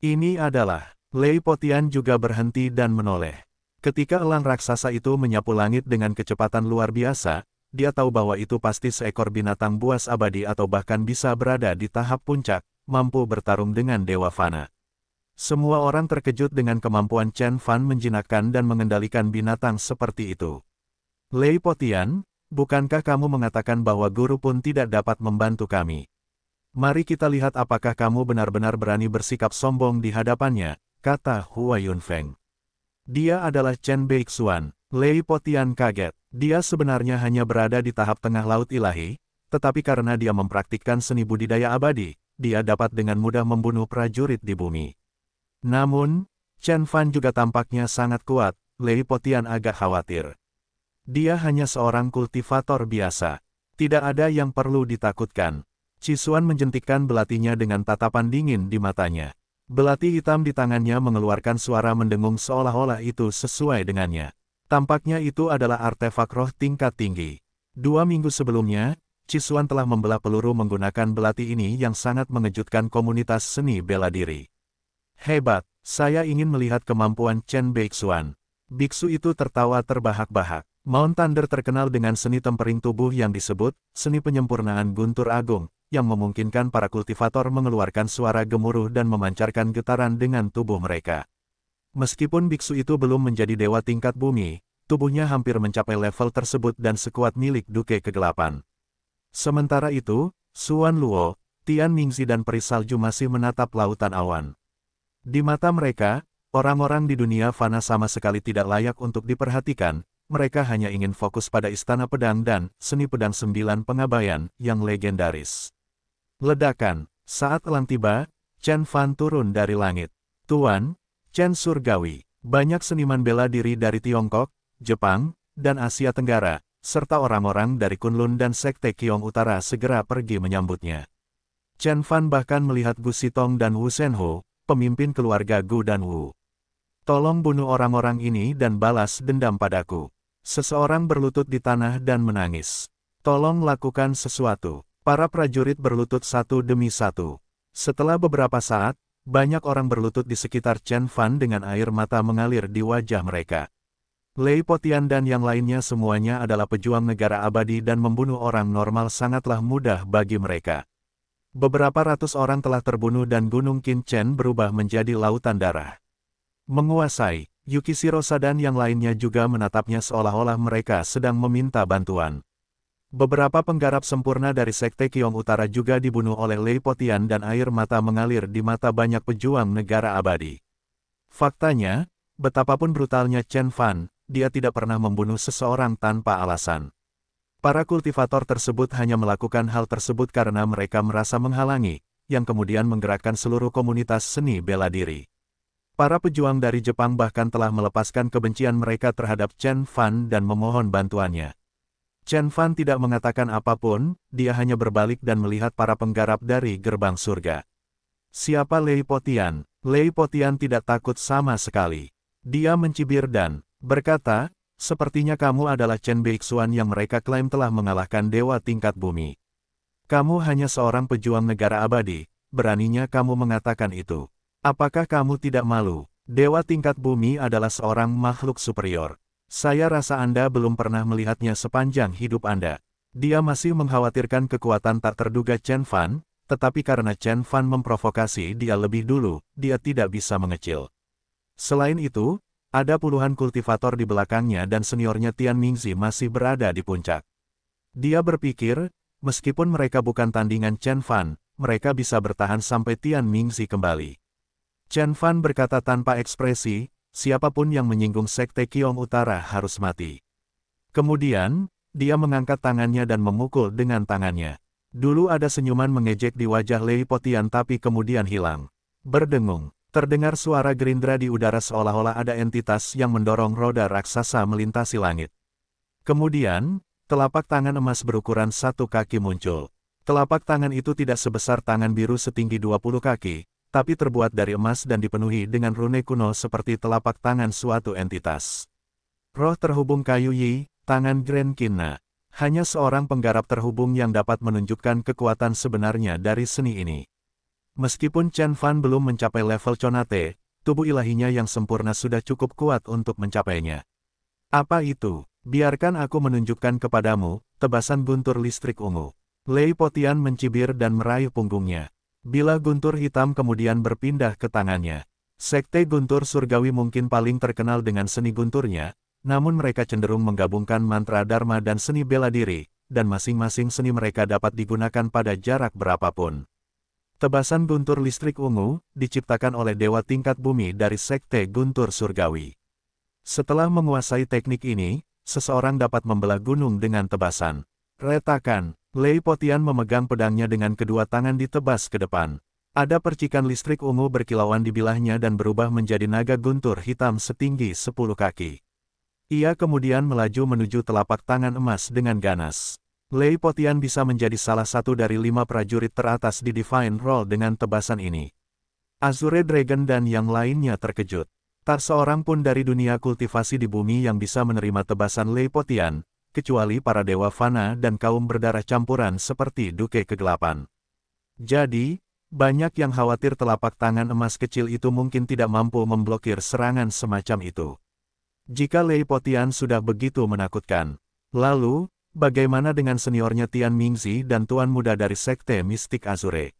Ini adalah Lei Potian juga berhenti dan menoleh. Ketika elang raksasa itu menyapu langit dengan kecepatan luar biasa, dia tahu bahwa itu pasti seekor binatang buas abadi atau bahkan bisa berada di tahap puncak, mampu bertarung dengan Dewa Fana. Semua orang terkejut dengan kemampuan Chen Fan menjinakkan dan mengendalikan binatang seperti itu. Lei Potian, bukankah kamu mengatakan bahwa guru pun tidak dapat membantu kami? Mari kita lihat apakah kamu benar-benar berani bersikap sombong di hadapannya, kata Hua Yunfeng. Dia adalah Chen Beixuan, Lei Potian kaget. Dia sebenarnya hanya berada di tahap tengah laut ilahi, tetapi karena dia mempraktikkan seni budidaya abadi, dia dapat dengan mudah membunuh prajurit di bumi. Namun, Chen Fan juga tampaknya sangat kuat, Lei Potian agak khawatir. Dia hanya seorang kultivator biasa. Tidak ada yang perlu ditakutkan. Cisuan menjentikkan belatinya dengan tatapan dingin di matanya. Belati hitam di tangannya mengeluarkan suara mendengung seolah-olah itu sesuai dengannya. Tampaknya itu adalah artefak roh tingkat tinggi. Dua minggu sebelumnya, Cisuan telah membelah peluru menggunakan belati ini yang sangat mengejutkan komunitas seni bela diri. Hebat, saya ingin melihat kemampuan Chen Beixuan. Biksu itu tertawa terbahak-bahak. Mount Thunder terkenal dengan seni tempering tubuh yang disebut, seni penyempurnaan guntur agung, yang memungkinkan para kultivator mengeluarkan suara gemuruh dan memancarkan getaran dengan tubuh mereka. Meskipun biksu itu belum menjadi dewa tingkat bumi, tubuhnya hampir mencapai level tersebut dan sekuat milik Duke Kegelapan. Sementara itu, Suan Luo, Tian Ningzi dan Perisalju masih menatap lautan awan. Di mata mereka, orang-orang di dunia fana sama sekali tidak layak untuk diperhatikan, mereka hanya ingin fokus pada Istana Pedang dan Seni Pedang Sembilan Pengabayan yang legendaris. Ledakan, saat elang tiba, Chen Fan turun dari langit. Tuan, Chen Surgawi, banyak seniman bela diri dari Tiongkok, Jepang, dan Asia Tenggara, serta orang-orang dari Kunlun dan Sekte Kiong Utara segera pergi menyambutnya. Chen Fan bahkan melihat Gu Sitong dan Wu Senho, pemimpin keluarga Gu dan Wu. Tolong bunuh orang-orang ini dan balas dendam padaku. Seseorang berlutut di tanah dan menangis. Tolong lakukan sesuatu. Para prajurit berlutut satu demi satu. Setelah beberapa saat, banyak orang berlutut di sekitar Chen Fan dengan air mata mengalir di wajah mereka. Lei Potian dan yang lainnya semuanya adalah pejuang negara abadi dan membunuh orang normal sangatlah mudah bagi mereka. Beberapa ratus orang telah terbunuh dan Gunung Qin Chen berubah menjadi lautan darah. Menguasai, Yukishiro Sadan yang lainnya juga menatapnya seolah-olah mereka sedang meminta bantuan. Beberapa penggarap sempurna dari Sekte Kiong Utara juga dibunuh oleh Lei Potian dan air mata mengalir di mata banyak pejuang negara abadi. Faktanya, betapapun brutalnya Chen Fan, dia tidak pernah membunuh seseorang tanpa alasan. Para kultivator tersebut hanya melakukan hal tersebut karena mereka merasa menghalangi, yang kemudian menggerakkan seluruh komunitas seni bela diri. Para pejuang dari Jepang bahkan telah melepaskan kebencian mereka terhadap Chen Fan dan memohon bantuannya. Chen Fan tidak mengatakan apapun, dia hanya berbalik dan melihat para penggarap dari gerbang surga. Siapa Lei Potian? Lei Potian tidak takut sama sekali. Dia mencibir dan berkata, sepertinya kamu adalah Chen Beixuan yang mereka klaim telah mengalahkan dewa tingkat bumi. Kamu hanya seorang pejuang negara abadi, beraninya kamu mengatakan itu. Apakah kamu tidak malu? Dewa tingkat bumi adalah seorang makhluk superior. Saya rasa Anda belum pernah melihatnya sepanjang hidup Anda. Dia masih mengkhawatirkan kekuatan tak terduga Chen Fan, tetapi karena Chen Fan memprovokasi dia lebih dulu, dia tidak bisa mengecil. Selain itu, ada puluhan kultivator di belakangnya dan seniornya Tian Mingzi masih berada di puncak. Dia berpikir, meskipun mereka bukan tandingan Chen Fan, mereka bisa bertahan sampai Tian Mingzi kembali. Chen Fan berkata tanpa ekspresi, siapapun yang menyinggung Sekte Kiong Utara harus mati. Kemudian, dia mengangkat tangannya dan memukul dengan tangannya. Dulu ada senyuman mengejek di wajah Lei Potian tapi kemudian hilang. Berdengung, terdengar suara gerindra di udara seolah-olah ada entitas yang mendorong roda raksasa melintasi langit. Kemudian, telapak tangan emas berukuran satu kaki muncul. Telapak tangan itu tidak sebesar tangan biru setinggi 20 kaki, tapi terbuat dari emas dan dipenuhi dengan rune kuno seperti telapak tangan suatu entitas. Roh terhubung kayu Yi, tangan Grand Kina. Hanya seorang penggarap terhubung yang dapat menunjukkan kekuatan sebenarnya dari seni ini. Meskipun Chen Fan belum mencapai level Conate, tubuh ilahinya yang sempurna sudah cukup kuat untuk mencapainya. Apa itu? Biarkan aku menunjukkan kepadamu, tebasan buntur listrik ungu. Lei Potian mencibir dan meraih punggungnya. Bila guntur hitam kemudian berpindah ke tangannya, sekte guntur surgawi mungkin paling terkenal dengan seni gunturnya, namun mereka cenderung menggabungkan mantra dharma dan seni bela diri, dan masing-masing seni mereka dapat digunakan pada jarak berapapun. Tebasan guntur listrik ungu, diciptakan oleh dewa tingkat bumi dari sekte guntur surgawi. Setelah menguasai teknik ini, seseorang dapat membelah gunung dengan tebasan, retakan, Lei Potian memegang pedangnya dengan kedua tangan ditebas ke depan. Ada percikan listrik ungu berkilauan di bilahnya dan berubah menjadi naga guntur hitam setinggi 10 kaki. Ia kemudian melaju menuju telapak tangan emas dengan ganas. Lei Potian bisa menjadi salah satu dari lima prajurit teratas di Divine Roll dengan tebasan ini. Azure Dragon dan yang lainnya terkejut. Tak seorang pun dari dunia kultivasi di bumi yang bisa menerima tebasan Lei Potian, kecuali para dewa fana dan kaum berdarah campuran seperti Duke Kegelapan. Jadi, banyak yang khawatir telapak tangan emas kecil itu mungkin tidak mampu memblokir serangan semacam itu. Jika Lei Potian sudah begitu menakutkan, lalu, bagaimana dengan seniornya Tian Mingzi dan tuan muda dari Sekte Mistik Azure?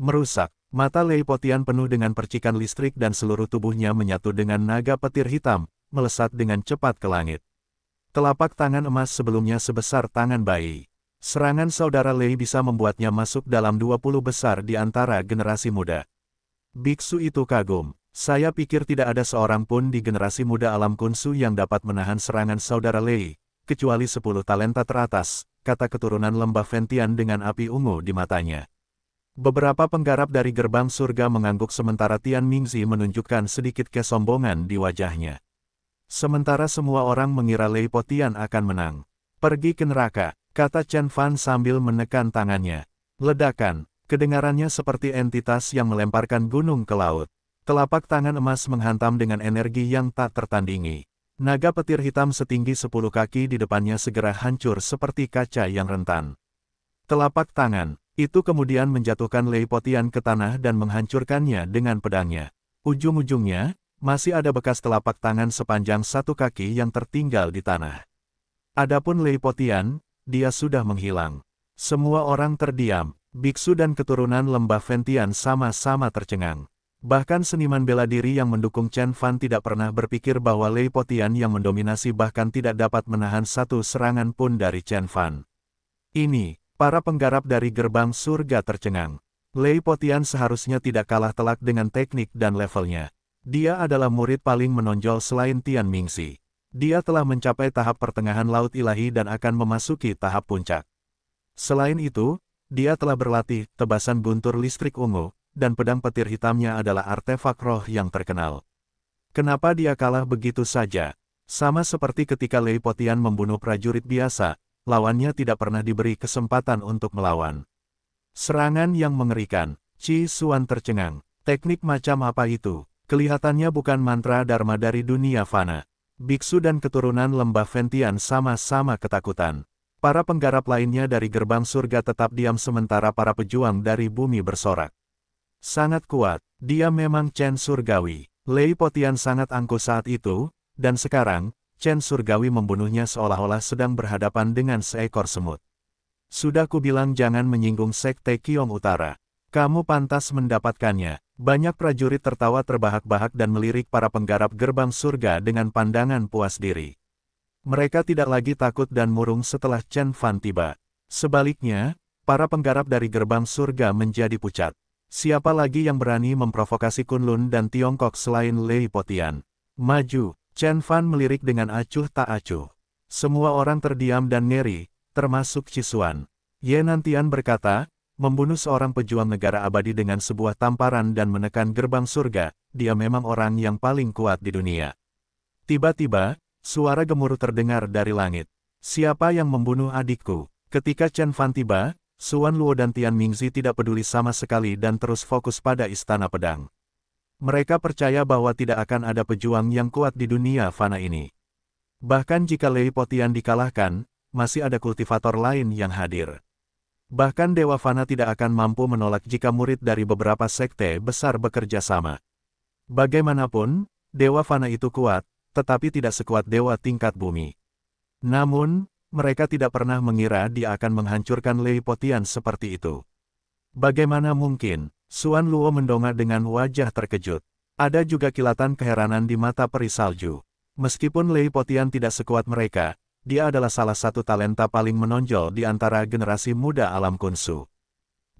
Merusak, mata Lei Potian penuh dengan percikan listrik dan seluruh tubuhnya menyatu dengan naga petir hitam, melesat dengan cepat ke langit. Telapak tangan emas sebelumnya sebesar tangan bayi. Serangan saudara Lei bisa membuatnya masuk dalam 20 besar di antara generasi muda. Biksu itu kagum. Saya pikir tidak ada seorang pun di generasi muda alam kunsu yang dapat menahan serangan saudara Lei, kecuali 10 talenta teratas, kata keturunan lembah Ventian dengan api ungu di matanya. Beberapa penggarap dari gerbang surga mengangguk sementara Tian Mingzi menunjukkan sedikit kesombongan di wajahnya. Sementara semua orang mengira Lei Potian akan menang. Pergi ke neraka, kata Chen Fan sambil menekan tangannya. Ledakan, kedengarannya seperti entitas yang melemparkan gunung ke laut. Telapak tangan emas menghantam dengan energi yang tak tertandingi. Naga petir hitam setinggi 10 kaki di depannya segera hancur seperti kaca yang rentan. Telapak tangan, itu kemudian menjatuhkan Lei Potian ke tanah dan menghancurkannya dengan pedangnya. Ujung-ujungnya, masih ada bekas telapak tangan sepanjang satu kaki yang tertinggal di tanah. Adapun Lei Potian, dia sudah menghilang. Semua orang terdiam, biksu dan keturunan lembah Ventian sama-sama tercengang. Bahkan seniman bela diri yang mendukung Chen Fan tidak pernah berpikir bahwa Lei Potian yang mendominasi bahkan tidak dapat menahan satu serangan pun dari Chen Fan. Ini, para penggarap dari gerbang surga tercengang. Lei Potian seharusnya tidak kalah telak dengan teknik dan levelnya. Dia adalah murid paling menonjol selain Tian Mingxi. Dia telah mencapai tahap pertengahan Laut Ilahi dan akan memasuki tahap puncak. Selain itu, dia telah berlatih tebasan buntur listrik ungu, dan pedang petir hitamnya adalah artefak roh yang terkenal. Kenapa dia kalah begitu saja? Sama seperti ketika Lei Potian membunuh prajurit biasa, lawannya tidak pernah diberi kesempatan untuk melawan. Serangan yang mengerikan, Chi Suan tercengang. Teknik macam apa itu? Kelihatannya bukan mantra Dharma dari dunia fana. Biksu dan keturunan lembah Ventian sama-sama ketakutan. Para penggarap lainnya dari gerbang surga tetap diam sementara para pejuang dari bumi bersorak. Sangat kuat, dia memang Chen Surgawi. Lei Potian sangat angkuh saat itu, dan sekarang, Chen Surgawi membunuhnya seolah-olah sedang berhadapan dengan seekor semut. Sudah kubilang jangan menyinggung Sekte Kiong Utara. Kamu pantas mendapatkannya. Banyak prajurit tertawa terbahak-bahak dan melirik para penggarap gerbang surga dengan pandangan puas diri. Mereka tidak lagi takut dan murung setelah Chen Fan tiba. Sebaliknya, para penggarap dari gerbang surga menjadi pucat. Siapa lagi yang berani memprovokasi Kunlun dan Tiongkok selain Lei Potian? Maju, Chen Fan melirik dengan acuh tak acuh. Semua orang terdiam dan ngeri, termasuk Cisuan. Ye Nantian berkata, membunuh seorang pejuang negara abadi dengan sebuah tamparan dan menekan gerbang surga, dia memang orang yang paling kuat di dunia. Tiba-tiba, suara gemuruh terdengar dari langit. Siapa yang membunuh adikku? Ketika Chen Fan tiba, Suan Luo dan Tian Mingzi tidak peduli sama sekali dan terus fokus pada istana pedang. Mereka percaya bahwa tidak akan ada pejuang yang kuat di dunia fana ini. Bahkan jika Lei Potian dikalahkan, masih ada kultivator lain yang hadir. Bahkan Dewa Fana tidak akan mampu menolak jika murid dari beberapa sekte besar bekerja sama. Bagaimanapun, Dewa Fana itu kuat, tetapi tidak sekuat Dewa tingkat bumi. Namun, mereka tidak pernah mengira dia akan menghancurkan Leipotian seperti itu. Bagaimana mungkin, Suan Luo mendongak dengan wajah terkejut. Ada juga kilatan keheranan di mata Peri Salju. Meskipun Leipotian tidak sekuat mereka, dia adalah salah satu talenta paling menonjol di antara generasi muda alam kunsu.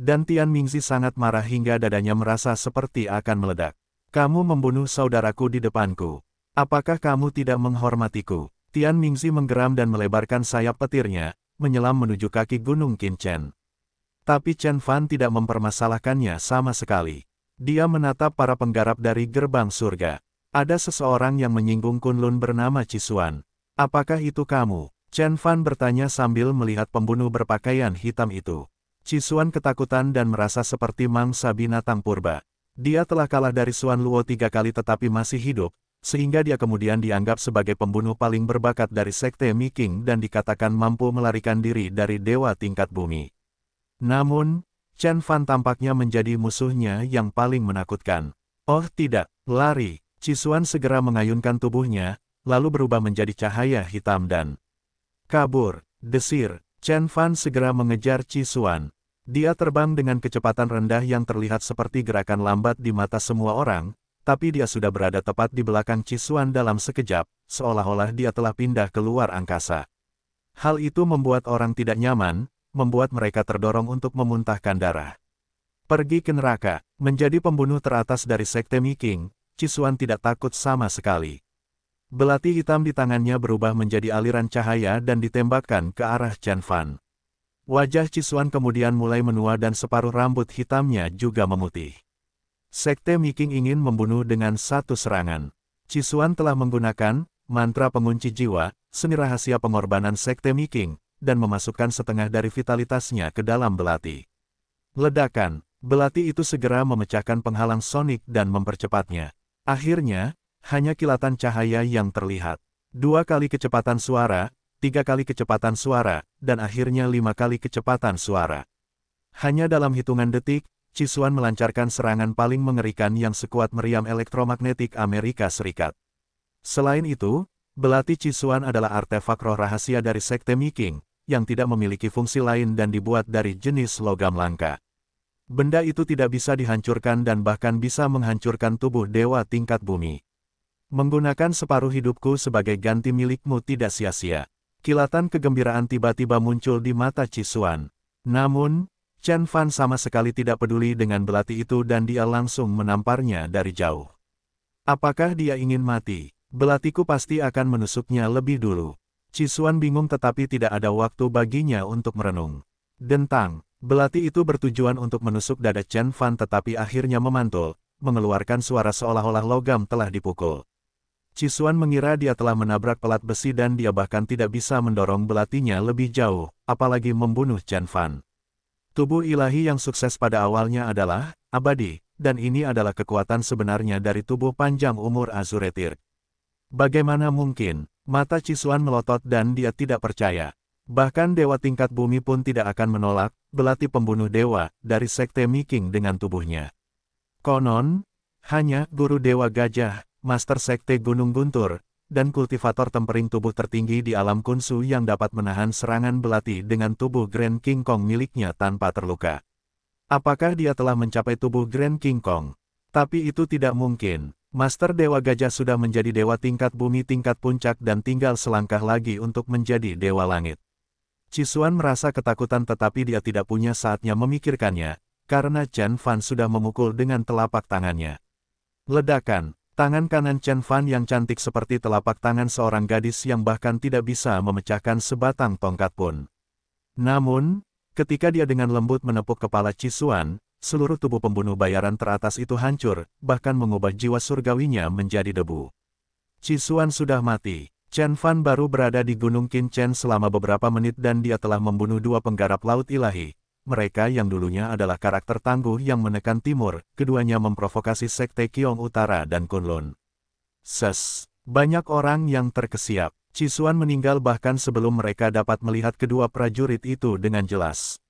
Dan Tian Mingzi sangat marah hingga dadanya merasa seperti akan meledak. Kamu membunuh saudaraku di depanku. Apakah kamu tidak menghormatiku? Tian Mingzi menggeram dan melebarkan sayap petirnya, menyelam menuju kaki Gunung Chen. Tapi Chen Fan tidak mempermasalahkannya sama sekali. Dia menatap para penggarap dari gerbang surga. Ada seseorang yang menyinggung Kunlun bernama Cisuan. Apakah itu kamu? Chen Fan bertanya sambil melihat pembunuh berpakaian hitam itu. Cisuan ketakutan dan merasa seperti mangsa binatang purba. Dia telah kalah dari Suan Luo tiga kali tetapi masih hidup, sehingga dia kemudian dianggap sebagai pembunuh paling berbakat dari Sekte Mi Miking dan dikatakan mampu melarikan diri dari Dewa Tingkat Bumi. Namun, Chen Fan tampaknya menjadi musuhnya yang paling menakutkan. Oh tidak, lari, Cisuan segera mengayunkan tubuhnya, lalu berubah menjadi cahaya hitam dan kabur, desir. Chen Fan segera mengejar Chi Xuan. Dia terbang dengan kecepatan rendah yang terlihat seperti gerakan lambat di mata semua orang, tapi dia sudah berada tepat di belakang Chi Xuan dalam sekejap, seolah-olah dia telah pindah ke luar angkasa. Hal itu membuat orang tidak nyaman, membuat mereka terdorong untuk memuntahkan darah. Pergi ke neraka, menjadi pembunuh teratas dari Sekte Miking, Chi Xuan tidak takut sama sekali. Belati hitam di tangannya berubah menjadi aliran cahaya dan ditembakkan ke arah Chen Fan. Wajah Cisuan kemudian mulai menua dan separuh rambut hitamnya juga memutih. Sekte Miking ingin membunuh dengan satu serangan. Cisuan telah menggunakan mantra pengunci jiwa, seni rahasia pengorbanan Sekte Miking, dan memasukkan setengah dari vitalitasnya ke dalam belati. Ledakan, belati itu segera memecahkan penghalang sonik dan mempercepatnya. Akhirnya, hanya kilatan cahaya yang terlihat. Dua kali kecepatan suara, tiga kali kecepatan suara, dan akhirnya lima kali kecepatan suara. Hanya dalam hitungan detik, Cisuan melancarkan serangan paling mengerikan yang sekuat meriam elektromagnetik Amerika Serikat. Selain itu, belati Cisuan adalah artefak roh rahasia dari Sekte Miking, yang tidak memiliki fungsi lain dan dibuat dari jenis logam langka. Benda itu tidak bisa dihancurkan dan bahkan bisa menghancurkan tubuh dewa tingkat bumi. Menggunakan separuh hidupku sebagai ganti milikmu tidak sia-sia. Kilatan kegembiraan tiba-tiba muncul di mata Cisuan. Namun, Chen Fan sama sekali tidak peduli dengan belati itu dan dia langsung menamparnya dari jauh. Apakah dia ingin mati? Belatiku pasti akan menusuknya lebih dulu. Cisuan bingung tetapi tidak ada waktu baginya untuk merenung. Dentang, belati itu bertujuan untuk menusuk dada Chen Fan tetapi akhirnya memantul, mengeluarkan suara seolah-olah logam telah dipukul. Cisuan mengira dia telah menabrak pelat besi dan dia bahkan tidak bisa mendorong belatinya lebih jauh, apalagi membunuh Jan Fan. Tubuh ilahi yang sukses pada awalnya adalah abadi, dan ini adalah kekuatan sebenarnya dari tubuh panjang umur Azuretir. Bagaimana mungkin, mata Cisuan melotot dan dia tidak percaya. Bahkan dewa tingkat bumi pun tidak akan menolak, belati pembunuh dewa, dari sekte Miking dengan tubuhnya. Konon, hanya guru dewa gajah Master Sekte Gunung Guntur, dan kultivator tempering tubuh tertinggi di alam kunsu yang dapat menahan serangan belati dengan tubuh Grand King Kong miliknya tanpa terluka. Apakah dia telah mencapai tubuh Grand King Kong? Tapi itu tidak mungkin. Master Dewa Gajah sudah menjadi dewa tingkat bumi tingkat puncak dan tinggal selangkah lagi untuk menjadi dewa langit. Cisuan merasa ketakutan tetapi dia tidak punya saatnya memikirkannya, karena Chen Fan sudah memukul dengan telapak tangannya. Ledakan, Tangan kanan Chen Fan yang cantik seperti telapak tangan seorang gadis yang bahkan tidak bisa memecahkan sebatang tongkat pun. Namun, ketika dia dengan lembut menepuk kepala Cisuan, seluruh tubuh pembunuh bayaran teratas itu hancur, bahkan mengubah jiwa surgawinya menjadi debu. Cisuan sudah mati. Chen Fan baru berada di Gunung Chen selama beberapa menit dan dia telah membunuh dua penggarap laut ilahi, mereka yang dulunya adalah karakter tangguh yang menekan timur, keduanya memprovokasi sekte Kiong Utara dan Kunlun. Ses. Banyak orang yang terkesiap. Cisuan meninggal bahkan sebelum mereka dapat melihat kedua prajurit itu dengan jelas.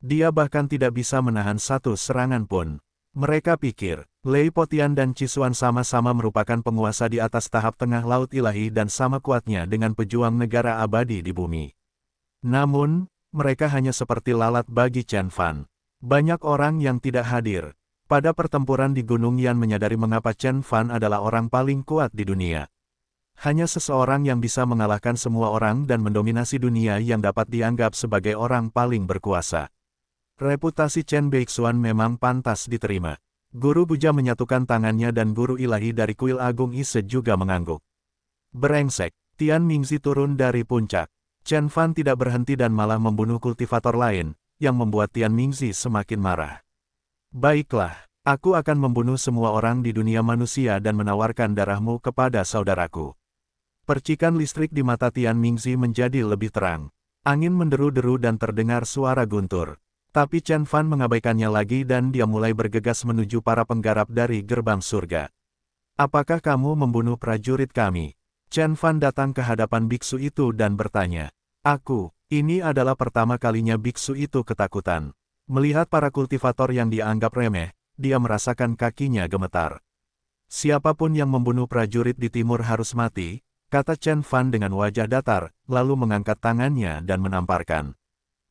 Dia bahkan tidak bisa menahan satu serangan pun. Mereka pikir, Lei Potian dan Cisuan sama-sama merupakan penguasa di atas tahap tengah Laut Ilahi dan sama kuatnya dengan pejuang negara abadi di bumi. Namun, mereka hanya seperti lalat bagi Chen Fan. Banyak orang yang tidak hadir. Pada pertempuran di Gunung Yan menyadari mengapa Chen Fan adalah orang paling kuat di dunia. Hanya seseorang yang bisa mengalahkan semua orang dan mendominasi dunia yang dapat dianggap sebagai orang paling berkuasa. Reputasi Chen Beixuan memang pantas diterima. Guru Buja menyatukan tangannya dan Guru Ilahi dari Kuil Agung Ise juga mengangguk. Berengsek, Tian Mingzi turun dari puncak. Chen Fan tidak berhenti dan malah membunuh kultivator lain, yang membuat Tian Mingzi semakin marah. Baiklah, aku akan membunuh semua orang di dunia manusia dan menawarkan darahmu kepada saudaraku. Percikan listrik di mata Tian Mingzi menjadi lebih terang. Angin menderu-deru dan terdengar suara guntur. Tapi Chen Fan mengabaikannya lagi dan dia mulai bergegas menuju para penggarap dari gerbang surga. Apakah kamu membunuh prajurit kami? Chen Fan datang ke hadapan biksu itu dan bertanya, Aku, ini adalah pertama kalinya biksu itu ketakutan. Melihat para kultivator yang dianggap remeh, dia merasakan kakinya gemetar. Siapapun yang membunuh prajurit di timur harus mati, kata Chen Fan dengan wajah datar, lalu mengangkat tangannya dan menamparkan.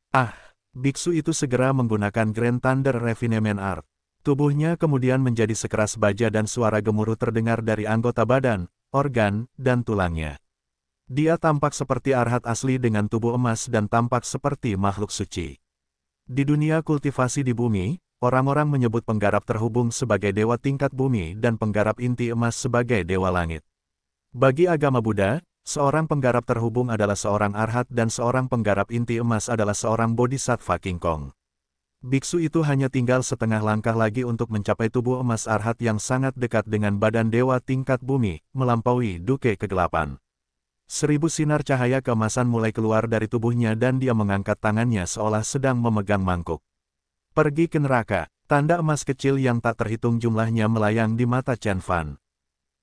Ah, biksu itu segera menggunakan Grand Thunder Refinement Art. Tubuhnya kemudian menjadi sekeras baja dan suara gemuruh terdengar dari anggota badan, organ, dan tulangnya. Dia tampak seperti arhat asli dengan tubuh emas dan tampak seperti makhluk suci. Di dunia kultivasi di bumi, orang-orang menyebut penggarap terhubung sebagai dewa tingkat bumi dan penggarap inti emas sebagai dewa langit. Bagi agama Buddha, seorang penggarap terhubung adalah seorang arhat dan seorang penggarap inti emas adalah seorang bodhisattva King Kong. Biksu itu hanya tinggal setengah langkah lagi untuk mencapai tubuh emas arhat yang sangat dekat dengan badan dewa tingkat bumi, melampaui duke kegelapan. Seribu sinar cahaya kemasan mulai keluar dari tubuhnya dan dia mengangkat tangannya seolah sedang memegang mangkuk. Pergi ke neraka, tanda emas kecil yang tak terhitung jumlahnya melayang di mata Chen Fan.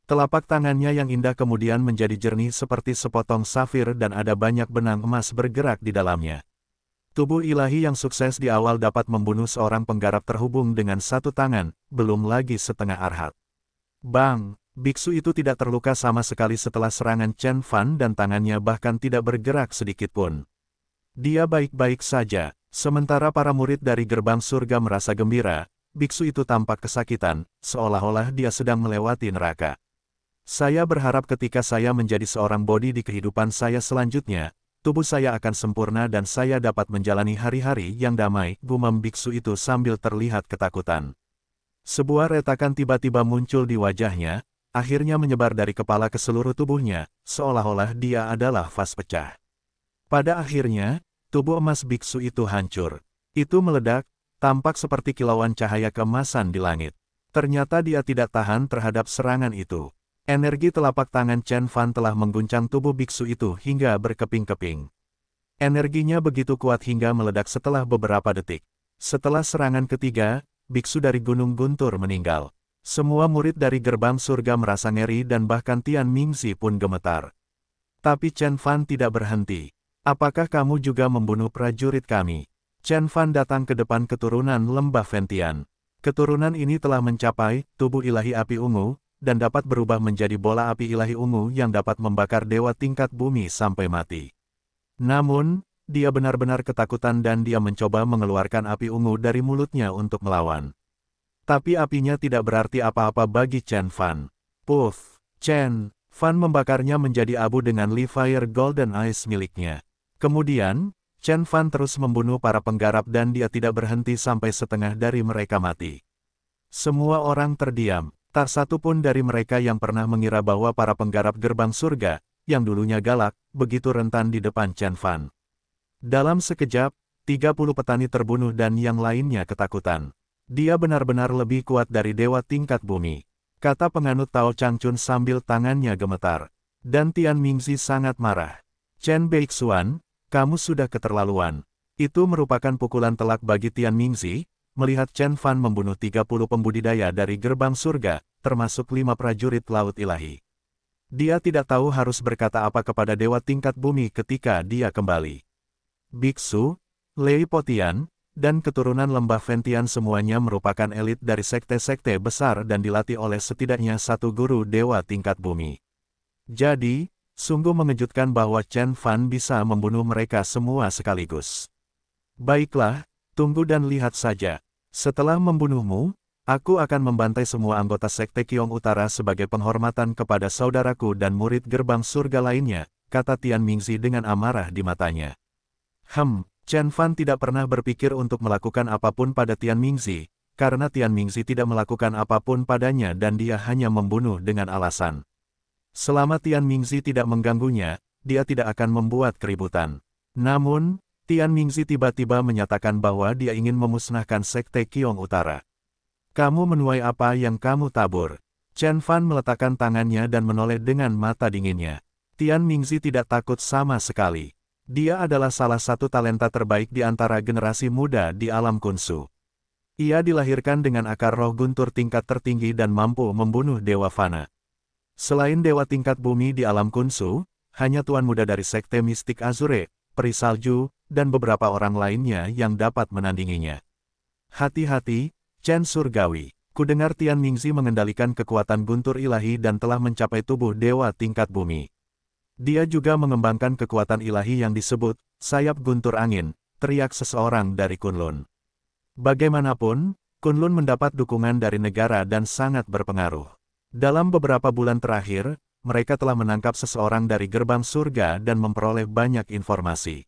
Telapak tangannya yang indah kemudian menjadi jernih seperti sepotong safir dan ada banyak benang emas bergerak di dalamnya. Tubuh ilahi yang sukses di awal dapat membunuh seorang penggarap terhubung dengan satu tangan, belum lagi setengah arhat. Bang, biksu itu tidak terluka sama sekali setelah serangan Chen Fan dan tangannya bahkan tidak bergerak sedikit pun. Dia baik-baik saja, sementara para murid dari gerbang surga merasa gembira, biksu itu tampak kesakitan, seolah-olah dia sedang melewati neraka. Saya berharap ketika saya menjadi seorang bodi di kehidupan saya selanjutnya, tubuh saya akan sempurna dan saya dapat menjalani hari-hari yang damai, gumam biksu itu sambil terlihat ketakutan. Sebuah retakan tiba-tiba muncul di wajahnya, akhirnya menyebar dari kepala ke seluruh tubuhnya, seolah-olah dia adalah vas pecah. Pada akhirnya, tubuh emas biksu itu hancur. Itu meledak, tampak seperti kilauan cahaya kemasan di langit. Ternyata dia tidak tahan terhadap serangan itu. Energi telapak tangan Chen Fan telah mengguncang tubuh biksu itu hingga berkeping-keping. Energinya begitu kuat hingga meledak setelah beberapa detik. Setelah serangan ketiga, biksu dari Gunung Guntur meninggal. Semua murid dari gerbang surga merasa ngeri dan bahkan Tian Mingzi pun gemetar. Tapi Chen Fan tidak berhenti. Apakah kamu juga membunuh prajurit kami? Chen Fan datang ke depan keturunan lembah Ventian. Keturunan ini telah mencapai tubuh ilahi api ungu, dan dapat berubah menjadi bola api ilahi ungu yang dapat membakar dewa tingkat bumi sampai mati. Namun, dia benar-benar ketakutan dan dia mencoba mengeluarkan api ungu dari mulutnya untuk melawan. Tapi apinya tidak berarti apa-apa bagi Chen Fan. Puff, Chen, Fan membakarnya menjadi abu dengan Li Fire Golden Eyes miliknya. Kemudian, Chen Fan terus membunuh para penggarap dan dia tidak berhenti sampai setengah dari mereka mati. Semua orang terdiam, Tak satu pun dari mereka yang pernah mengira bahwa para penggarap gerbang surga, yang dulunya galak, begitu rentan di depan Chen Fan. Dalam sekejap, 30 petani terbunuh dan yang lainnya ketakutan. Dia benar-benar lebih kuat dari dewa tingkat bumi. Kata penganut Tao Changchun sambil tangannya gemetar. Dan Tian Mingzi sangat marah. Chen Beixuan, kamu sudah keterlaluan. Itu merupakan pukulan telak bagi Tian Mingzi, melihat Chen Fan membunuh 30 pembudidaya dari gerbang surga, termasuk lima prajurit Laut Ilahi. Dia tidak tahu harus berkata apa kepada Dewa Tingkat Bumi ketika dia kembali. Biksu, Lei Potian, dan keturunan lembah Ventian semuanya merupakan elit dari sekte-sekte besar dan dilatih oleh setidaknya satu guru Dewa Tingkat Bumi. Jadi, sungguh mengejutkan bahwa Chen Fan bisa membunuh mereka semua sekaligus. Baiklah, tunggu dan lihat saja. Setelah membunuhmu, aku akan membantai semua anggota Sekte Kyong Utara sebagai penghormatan kepada saudaraku dan murid gerbang surga lainnya, kata Tian Mingzi dengan amarah di matanya. Hem, Chen Fan tidak pernah berpikir untuk melakukan apapun pada Tian Mingzi, karena Tian Mingzi tidak melakukan apapun padanya dan dia hanya membunuh dengan alasan. Selama Tian Mingzi tidak mengganggunya, dia tidak akan membuat keributan. Namun, Tian Mingzi tiba-tiba menyatakan bahwa dia ingin memusnahkan Sekte Kiong Utara. Kamu menuai apa yang kamu tabur. Chen Fan meletakkan tangannya dan menoleh dengan mata dinginnya. Tian Mingzi tidak takut sama sekali. Dia adalah salah satu talenta terbaik di antara generasi muda di alam kunsu. Ia dilahirkan dengan akar roh guntur tingkat tertinggi dan mampu membunuh Dewa Fana. Selain Dewa tingkat bumi di alam kunsu, hanya Tuan Muda dari Sekte Mistik Azure, peri salju, dan beberapa orang lainnya yang dapat menandinginya. Hati-hati, Chen Surgawi. Kudengar Tian Ningzi mengendalikan kekuatan guntur ilahi dan telah mencapai tubuh dewa tingkat bumi. Dia juga mengembangkan kekuatan ilahi yang disebut, sayap guntur angin, teriak seseorang dari Kunlun. Bagaimanapun, Kunlun mendapat dukungan dari negara dan sangat berpengaruh. Dalam beberapa bulan terakhir, mereka telah menangkap seseorang dari gerbang surga dan memperoleh banyak informasi.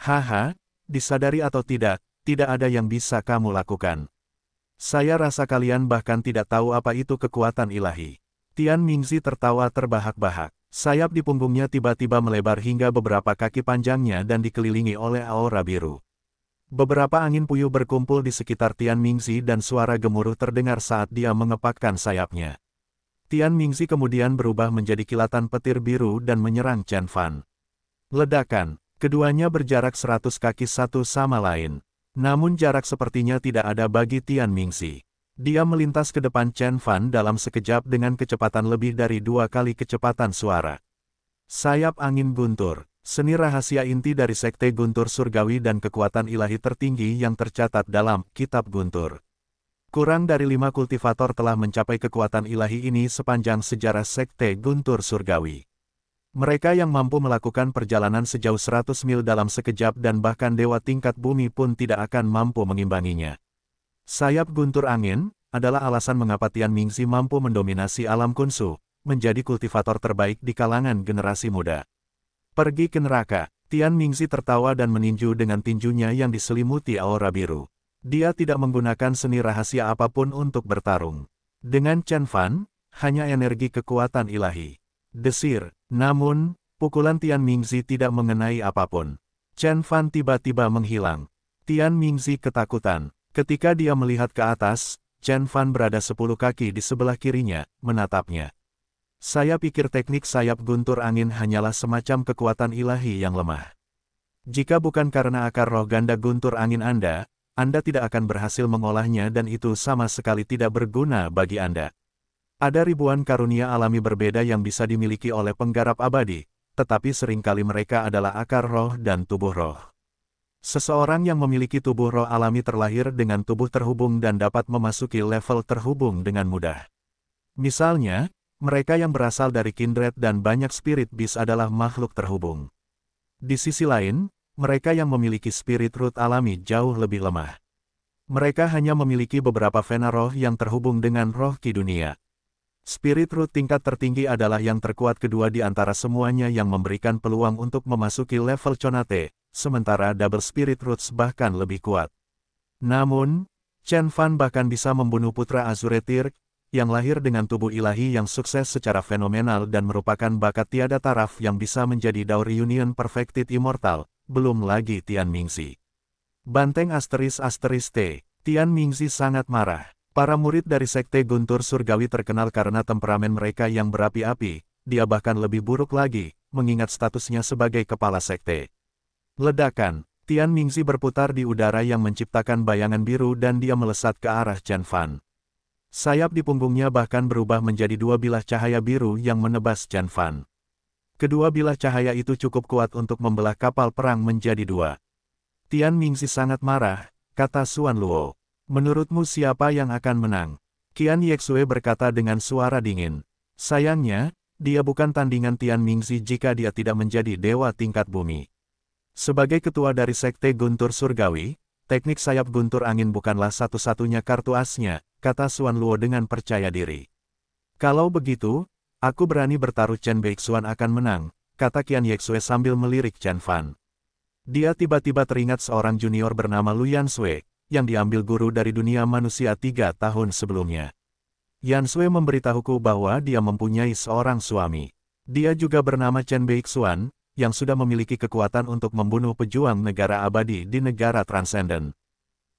Haha, disadari atau tidak, tidak ada yang bisa kamu lakukan. Saya rasa kalian bahkan tidak tahu apa itu kekuatan ilahi. Tian Mingzi tertawa terbahak-bahak. Sayap di punggungnya tiba-tiba melebar hingga beberapa kaki panjangnya dan dikelilingi oleh aura biru. Beberapa angin puyuh berkumpul di sekitar Tian Mingzi dan suara gemuruh terdengar saat dia mengepakkan sayapnya. Tian Mingzi kemudian berubah menjadi kilatan petir biru dan menyerang Chen Fan. Ledakan, keduanya berjarak 100 kaki satu sama lain. Namun jarak sepertinya tidak ada bagi Tian Mingzi. Dia melintas ke depan Chen Fan dalam sekejap dengan kecepatan lebih dari dua kali kecepatan suara. Sayap angin guntur, seni rahasia inti dari Sekte Guntur Surgawi dan kekuatan ilahi tertinggi yang tercatat dalam Kitab Guntur. Kurang dari lima kultivator telah mencapai kekuatan ilahi ini sepanjang sejarah Sekte Guntur Surgawi. Mereka yang mampu melakukan perjalanan sejauh 100 mil dalam sekejap dan bahkan dewa tingkat bumi pun tidak akan mampu mengimbanginya. Sayap guntur angin adalah alasan mengapa Tian Mingzi mampu mendominasi alam kunsu, menjadi kultivator terbaik di kalangan generasi muda. Pergi ke neraka, Tian Mingzi tertawa dan meninju dengan tinjunya yang diselimuti aura biru. Dia tidak menggunakan seni rahasia apapun untuk bertarung. Dengan Chen Fan, hanya energi kekuatan ilahi. Desir, namun, pukulan Tian Mingzi tidak mengenai apapun. Chen Fan tiba-tiba menghilang. Tian Mingzi ketakutan. Ketika dia melihat ke atas, Chen Fan berada sepuluh kaki di sebelah kirinya, menatapnya. Saya pikir teknik sayap guntur angin hanyalah semacam kekuatan ilahi yang lemah. Jika bukan karena akar roh ganda guntur angin Anda, anda tidak akan berhasil mengolahnya dan itu sama sekali tidak berguna bagi Anda. Ada ribuan karunia alami berbeda yang bisa dimiliki oleh penggarap abadi, tetapi seringkali mereka adalah akar roh dan tubuh roh. Seseorang yang memiliki tubuh roh alami terlahir dengan tubuh terhubung dan dapat memasuki level terhubung dengan mudah. Misalnya, mereka yang berasal dari kindred dan banyak spirit bis adalah makhluk terhubung. Di sisi lain, mereka yang memiliki spirit root alami jauh lebih lemah. Mereka hanya memiliki beberapa vena roh yang terhubung dengan roh ki dunia. Spirit root tingkat tertinggi adalah yang terkuat kedua di antara semuanya yang memberikan peluang untuk memasuki level Chonate, sementara double spirit roots bahkan lebih kuat. Namun, Chen Fan bahkan bisa membunuh putra Azure Tyr, yang lahir dengan tubuh ilahi yang sukses secara fenomenal dan merupakan bakat tiada taraf yang bisa menjadi Dao Reunion Perfected Immortal, belum lagi Tian Mingzi. Banteng asteris asteris T, Tian Mingzi sangat marah. Para murid dari Sekte Guntur Surgawi terkenal karena temperamen mereka yang berapi-api, dia bahkan lebih buruk lagi, mengingat statusnya sebagai kepala sekte. Ledakan, Tian Mingzi berputar di udara yang menciptakan bayangan biru dan dia melesat ke arah Chen Fan. Sayap di punggungnya bahkan berubah menjadi dua bilah cahaya biru yang menebas Chen Fan. Kedua bilah cahaya itu cukup kuat untuk membelah kapal perang menjadi dua. Tian Mingxi sangat marah, kata Suan Luo. Menurutmu siapa yang akan menang? Qian Yexue berkata dengan suara dingin. Sayangnya, dia bukan tandingan Tian Mingxi jika dia tidak menjadi dewa tingkat bumi. Sebagai ketua dari Sekte Guntur Surgawi, teknik sayap guntur angin bukanlah satu-satunya kartu asnya, kata Suan Luo dengan percaya diri. Kalau begitu, Aku berani bertaruh Chen Beixuan akan menang, kata Qian Yexue sambil melirik Chen Fan. Dia tiba-tiba teringat seorang junior bernama Lu Yan Xue yang diambil guru dari dunia manusia tiga tahun sebelumnya. Yan Sui memberitahuku bahwa dia mempunyai seorang suami. Dia juga bernama Chen Beixuan, yang sudah memiliki kekuatan untuk membunuh pejuang negara abadi di negara transenden.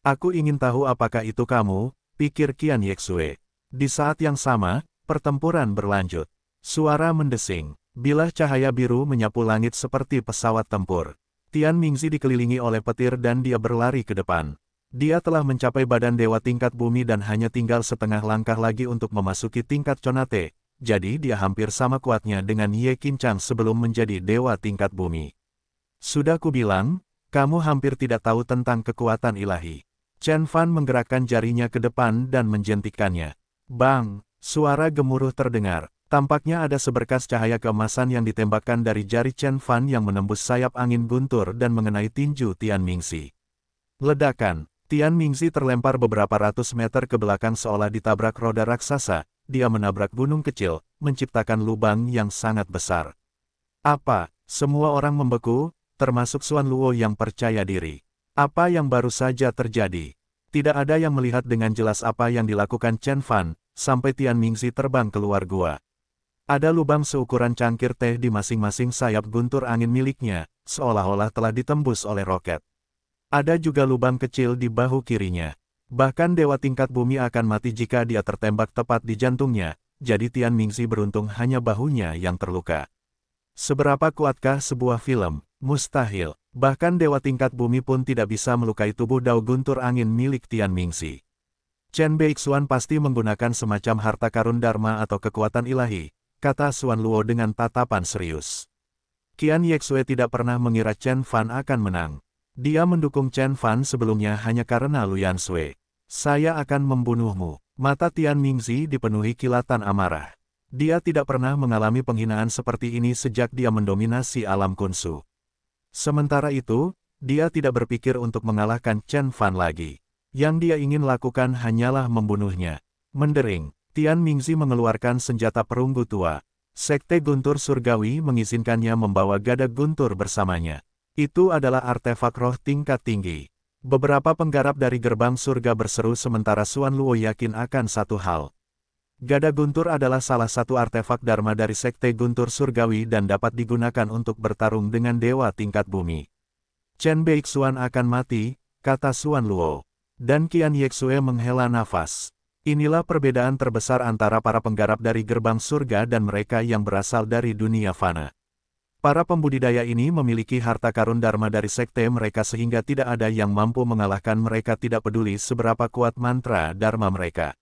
Aku ingin tahu apakah itu kamu, pikir Qian Yexue. Di saat yang sama, Pertempuran berlanjut. Suara mendesing. Bilah cahaya biru menyapu langit seperti pesawat tempur. Tian Mingzi dikelilingi oleh petir dan dia berlari ke depan. Dia telah mencapai badan dewa tingkat bumi dan hanya tinggal setengah langkah lagi untuk memasuki tingkat conate, jadi dia hampir sama kuatnya dengan Ye Kinchang sebelum menjadi dewa tingkat bumi. Sudah kubilang, kamu hampir tidak tahu tentang kekuatan ilahi. Chen Fan menggerakkan jarinya ke depan dan menjentikannya. Bang! Suara gemuruh terdengar. Tampaknya ada seberkas cahaya keemasan yang ditembakkan dari jari Chen Fan yang menembus sayap angin guntur dan mengenai tinju Tian Mingxi. Ledakan, Tian Mingxi terlempar beberapa ratus meter ke belakang seolah ditabrak roda raksasa, dia menabrak gunung kecil, menciptakan lubang yang sangat besar. Apa, semua orang membeku, termasuk Suan Luo yang percaya diri. Apa yang baru saja terjadi? Tidak ada yang melihat dengan jelas apa yang dilakukan Chen Fan, sampai Tian Mingzi terbang keluar gua. Ada lubang seukuran cangkir teh di masing-masing sayap guntur angin miliknya, seolah-olah telah ditembus oleh roket. Ada juga lubang kecil di bahu kirinya. Bahkan dewa tingkat bumi akan mati jika dia tertembak tepat di jantungnya, jadi Tian Mingzi beruntung hanya bahunya yang terluka. Seberapa kuatkah sebuah film? Mustahil. Bahkan dewa tingkat bumi pun tidak bisa melukai tubuh Dao Guntur Angin milik Tian Mingzi. Chen Beixuan pasti menggunakan semacam harta karun Dharma atau kekuatan ilahi, kata Suan Luo dengan tatapan serius. Qian Yexue tidak pernah mengira Chen Fan akan menang. Dia mendukung Chen Fan sebelumnya hanya karena Luyan Sui. Saya akan membunuhmu. Mata Tian Mingzi dipenuhi kilatan amarah. Dia tidak pernah mengalami penghinaan seperti ini sejak dia mendominasi alam kunsu. Sementara itu, dia tidak berpikir untuk mengalahkan Chen Fan lagi. Yang dia ingin lakukan hanyalah membunuhnya. Mendering, Tian Mingzi mengeluarkan senjata perunggu tua. Sekte Guntur Surgawi mengizinkannya membawa gada Guntur bersamanya. Itu adalah artefak roh tingkat tinggi. Beberapa penggarap dari gerbang surga berseru sementara Suan Luo yakin akan satu hal. Gada Guntur adalah salah satu artefak Dharma dari Sekte Guntur Surgawi dan dapat digunakan untuk bertarung dengan Dewa tingkat bumi. Chen Beixuan akan mati, kata Suan Luo. Dan Qian Yexue menghela nafas. Inilah perbedaan terbesar antara para penggarap dari gerbang surga dan mereka yang berasal dari dunia fana. Para pembudidaya ini memiliki harta karun dharma dari sekte mereka sehingga tidak ada yang mampu mengalahkan mereka tidak peduli seberapa kuat mantra dharma mereka.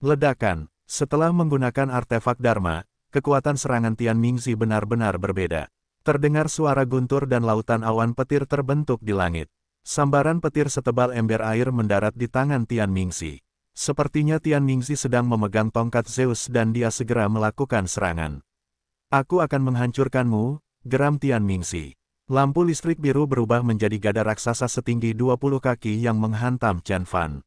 Ledakan, setelah menggunakan artefak dharma, kekuatan serangan Tian Mingzi benar-benar berbeda. Terdengar suara guntur dan lautan awan petir terbentuk di langit. Sambaran petir setebal ember air mendarat di tangan Tian Mingxi. Sepertinya Tian Mingxi sedang memegang tongkat Zeus dan dia segera melakukan serangan. Aku akan menghancurkanmu, geram Tian Mingxi. Lampu listrik biru berubah menjadi gada raksasa setinggi 20 kaki yang menghantam Chen Fan.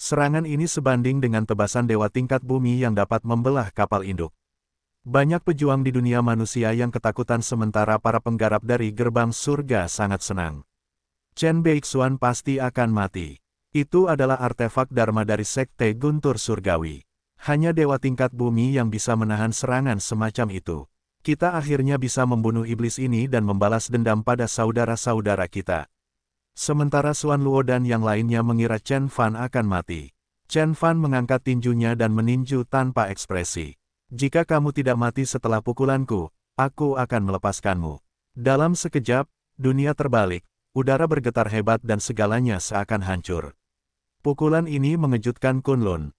Serangan ini sebanding dengan tebasan dewa tingkat bumi yang dapat membelah kapal induk. Banyak pejuang di dunia manusia yang ketakutan sementara para penggarap dari gerbang surga sangat senang. Chen Beixuan pasti akan mati. Itu adalah artefak Dharma dari Sekte Guntur Surgawi. Hanya Dewa tingkat bumi yang bisa menahan serangan semacam itu. Kita akhirnya bisa membunuh iblis ini dan membalas dendam pada saudara-saudara kita. Sementara Suan Luo dan yang lainnya mengira Chen Fan akan mati. Chen Fan mengangkat tinjunya dan meninju tanpa ekspresi. Jika kamu tidak mati setelah pukulanku, aku akan melepaskanmu. Dalam sekejap, dunia terbalik. Udara bergetar hebat dan segalanya seakan hancur. Pukulan ini mengejutkan Kunlun,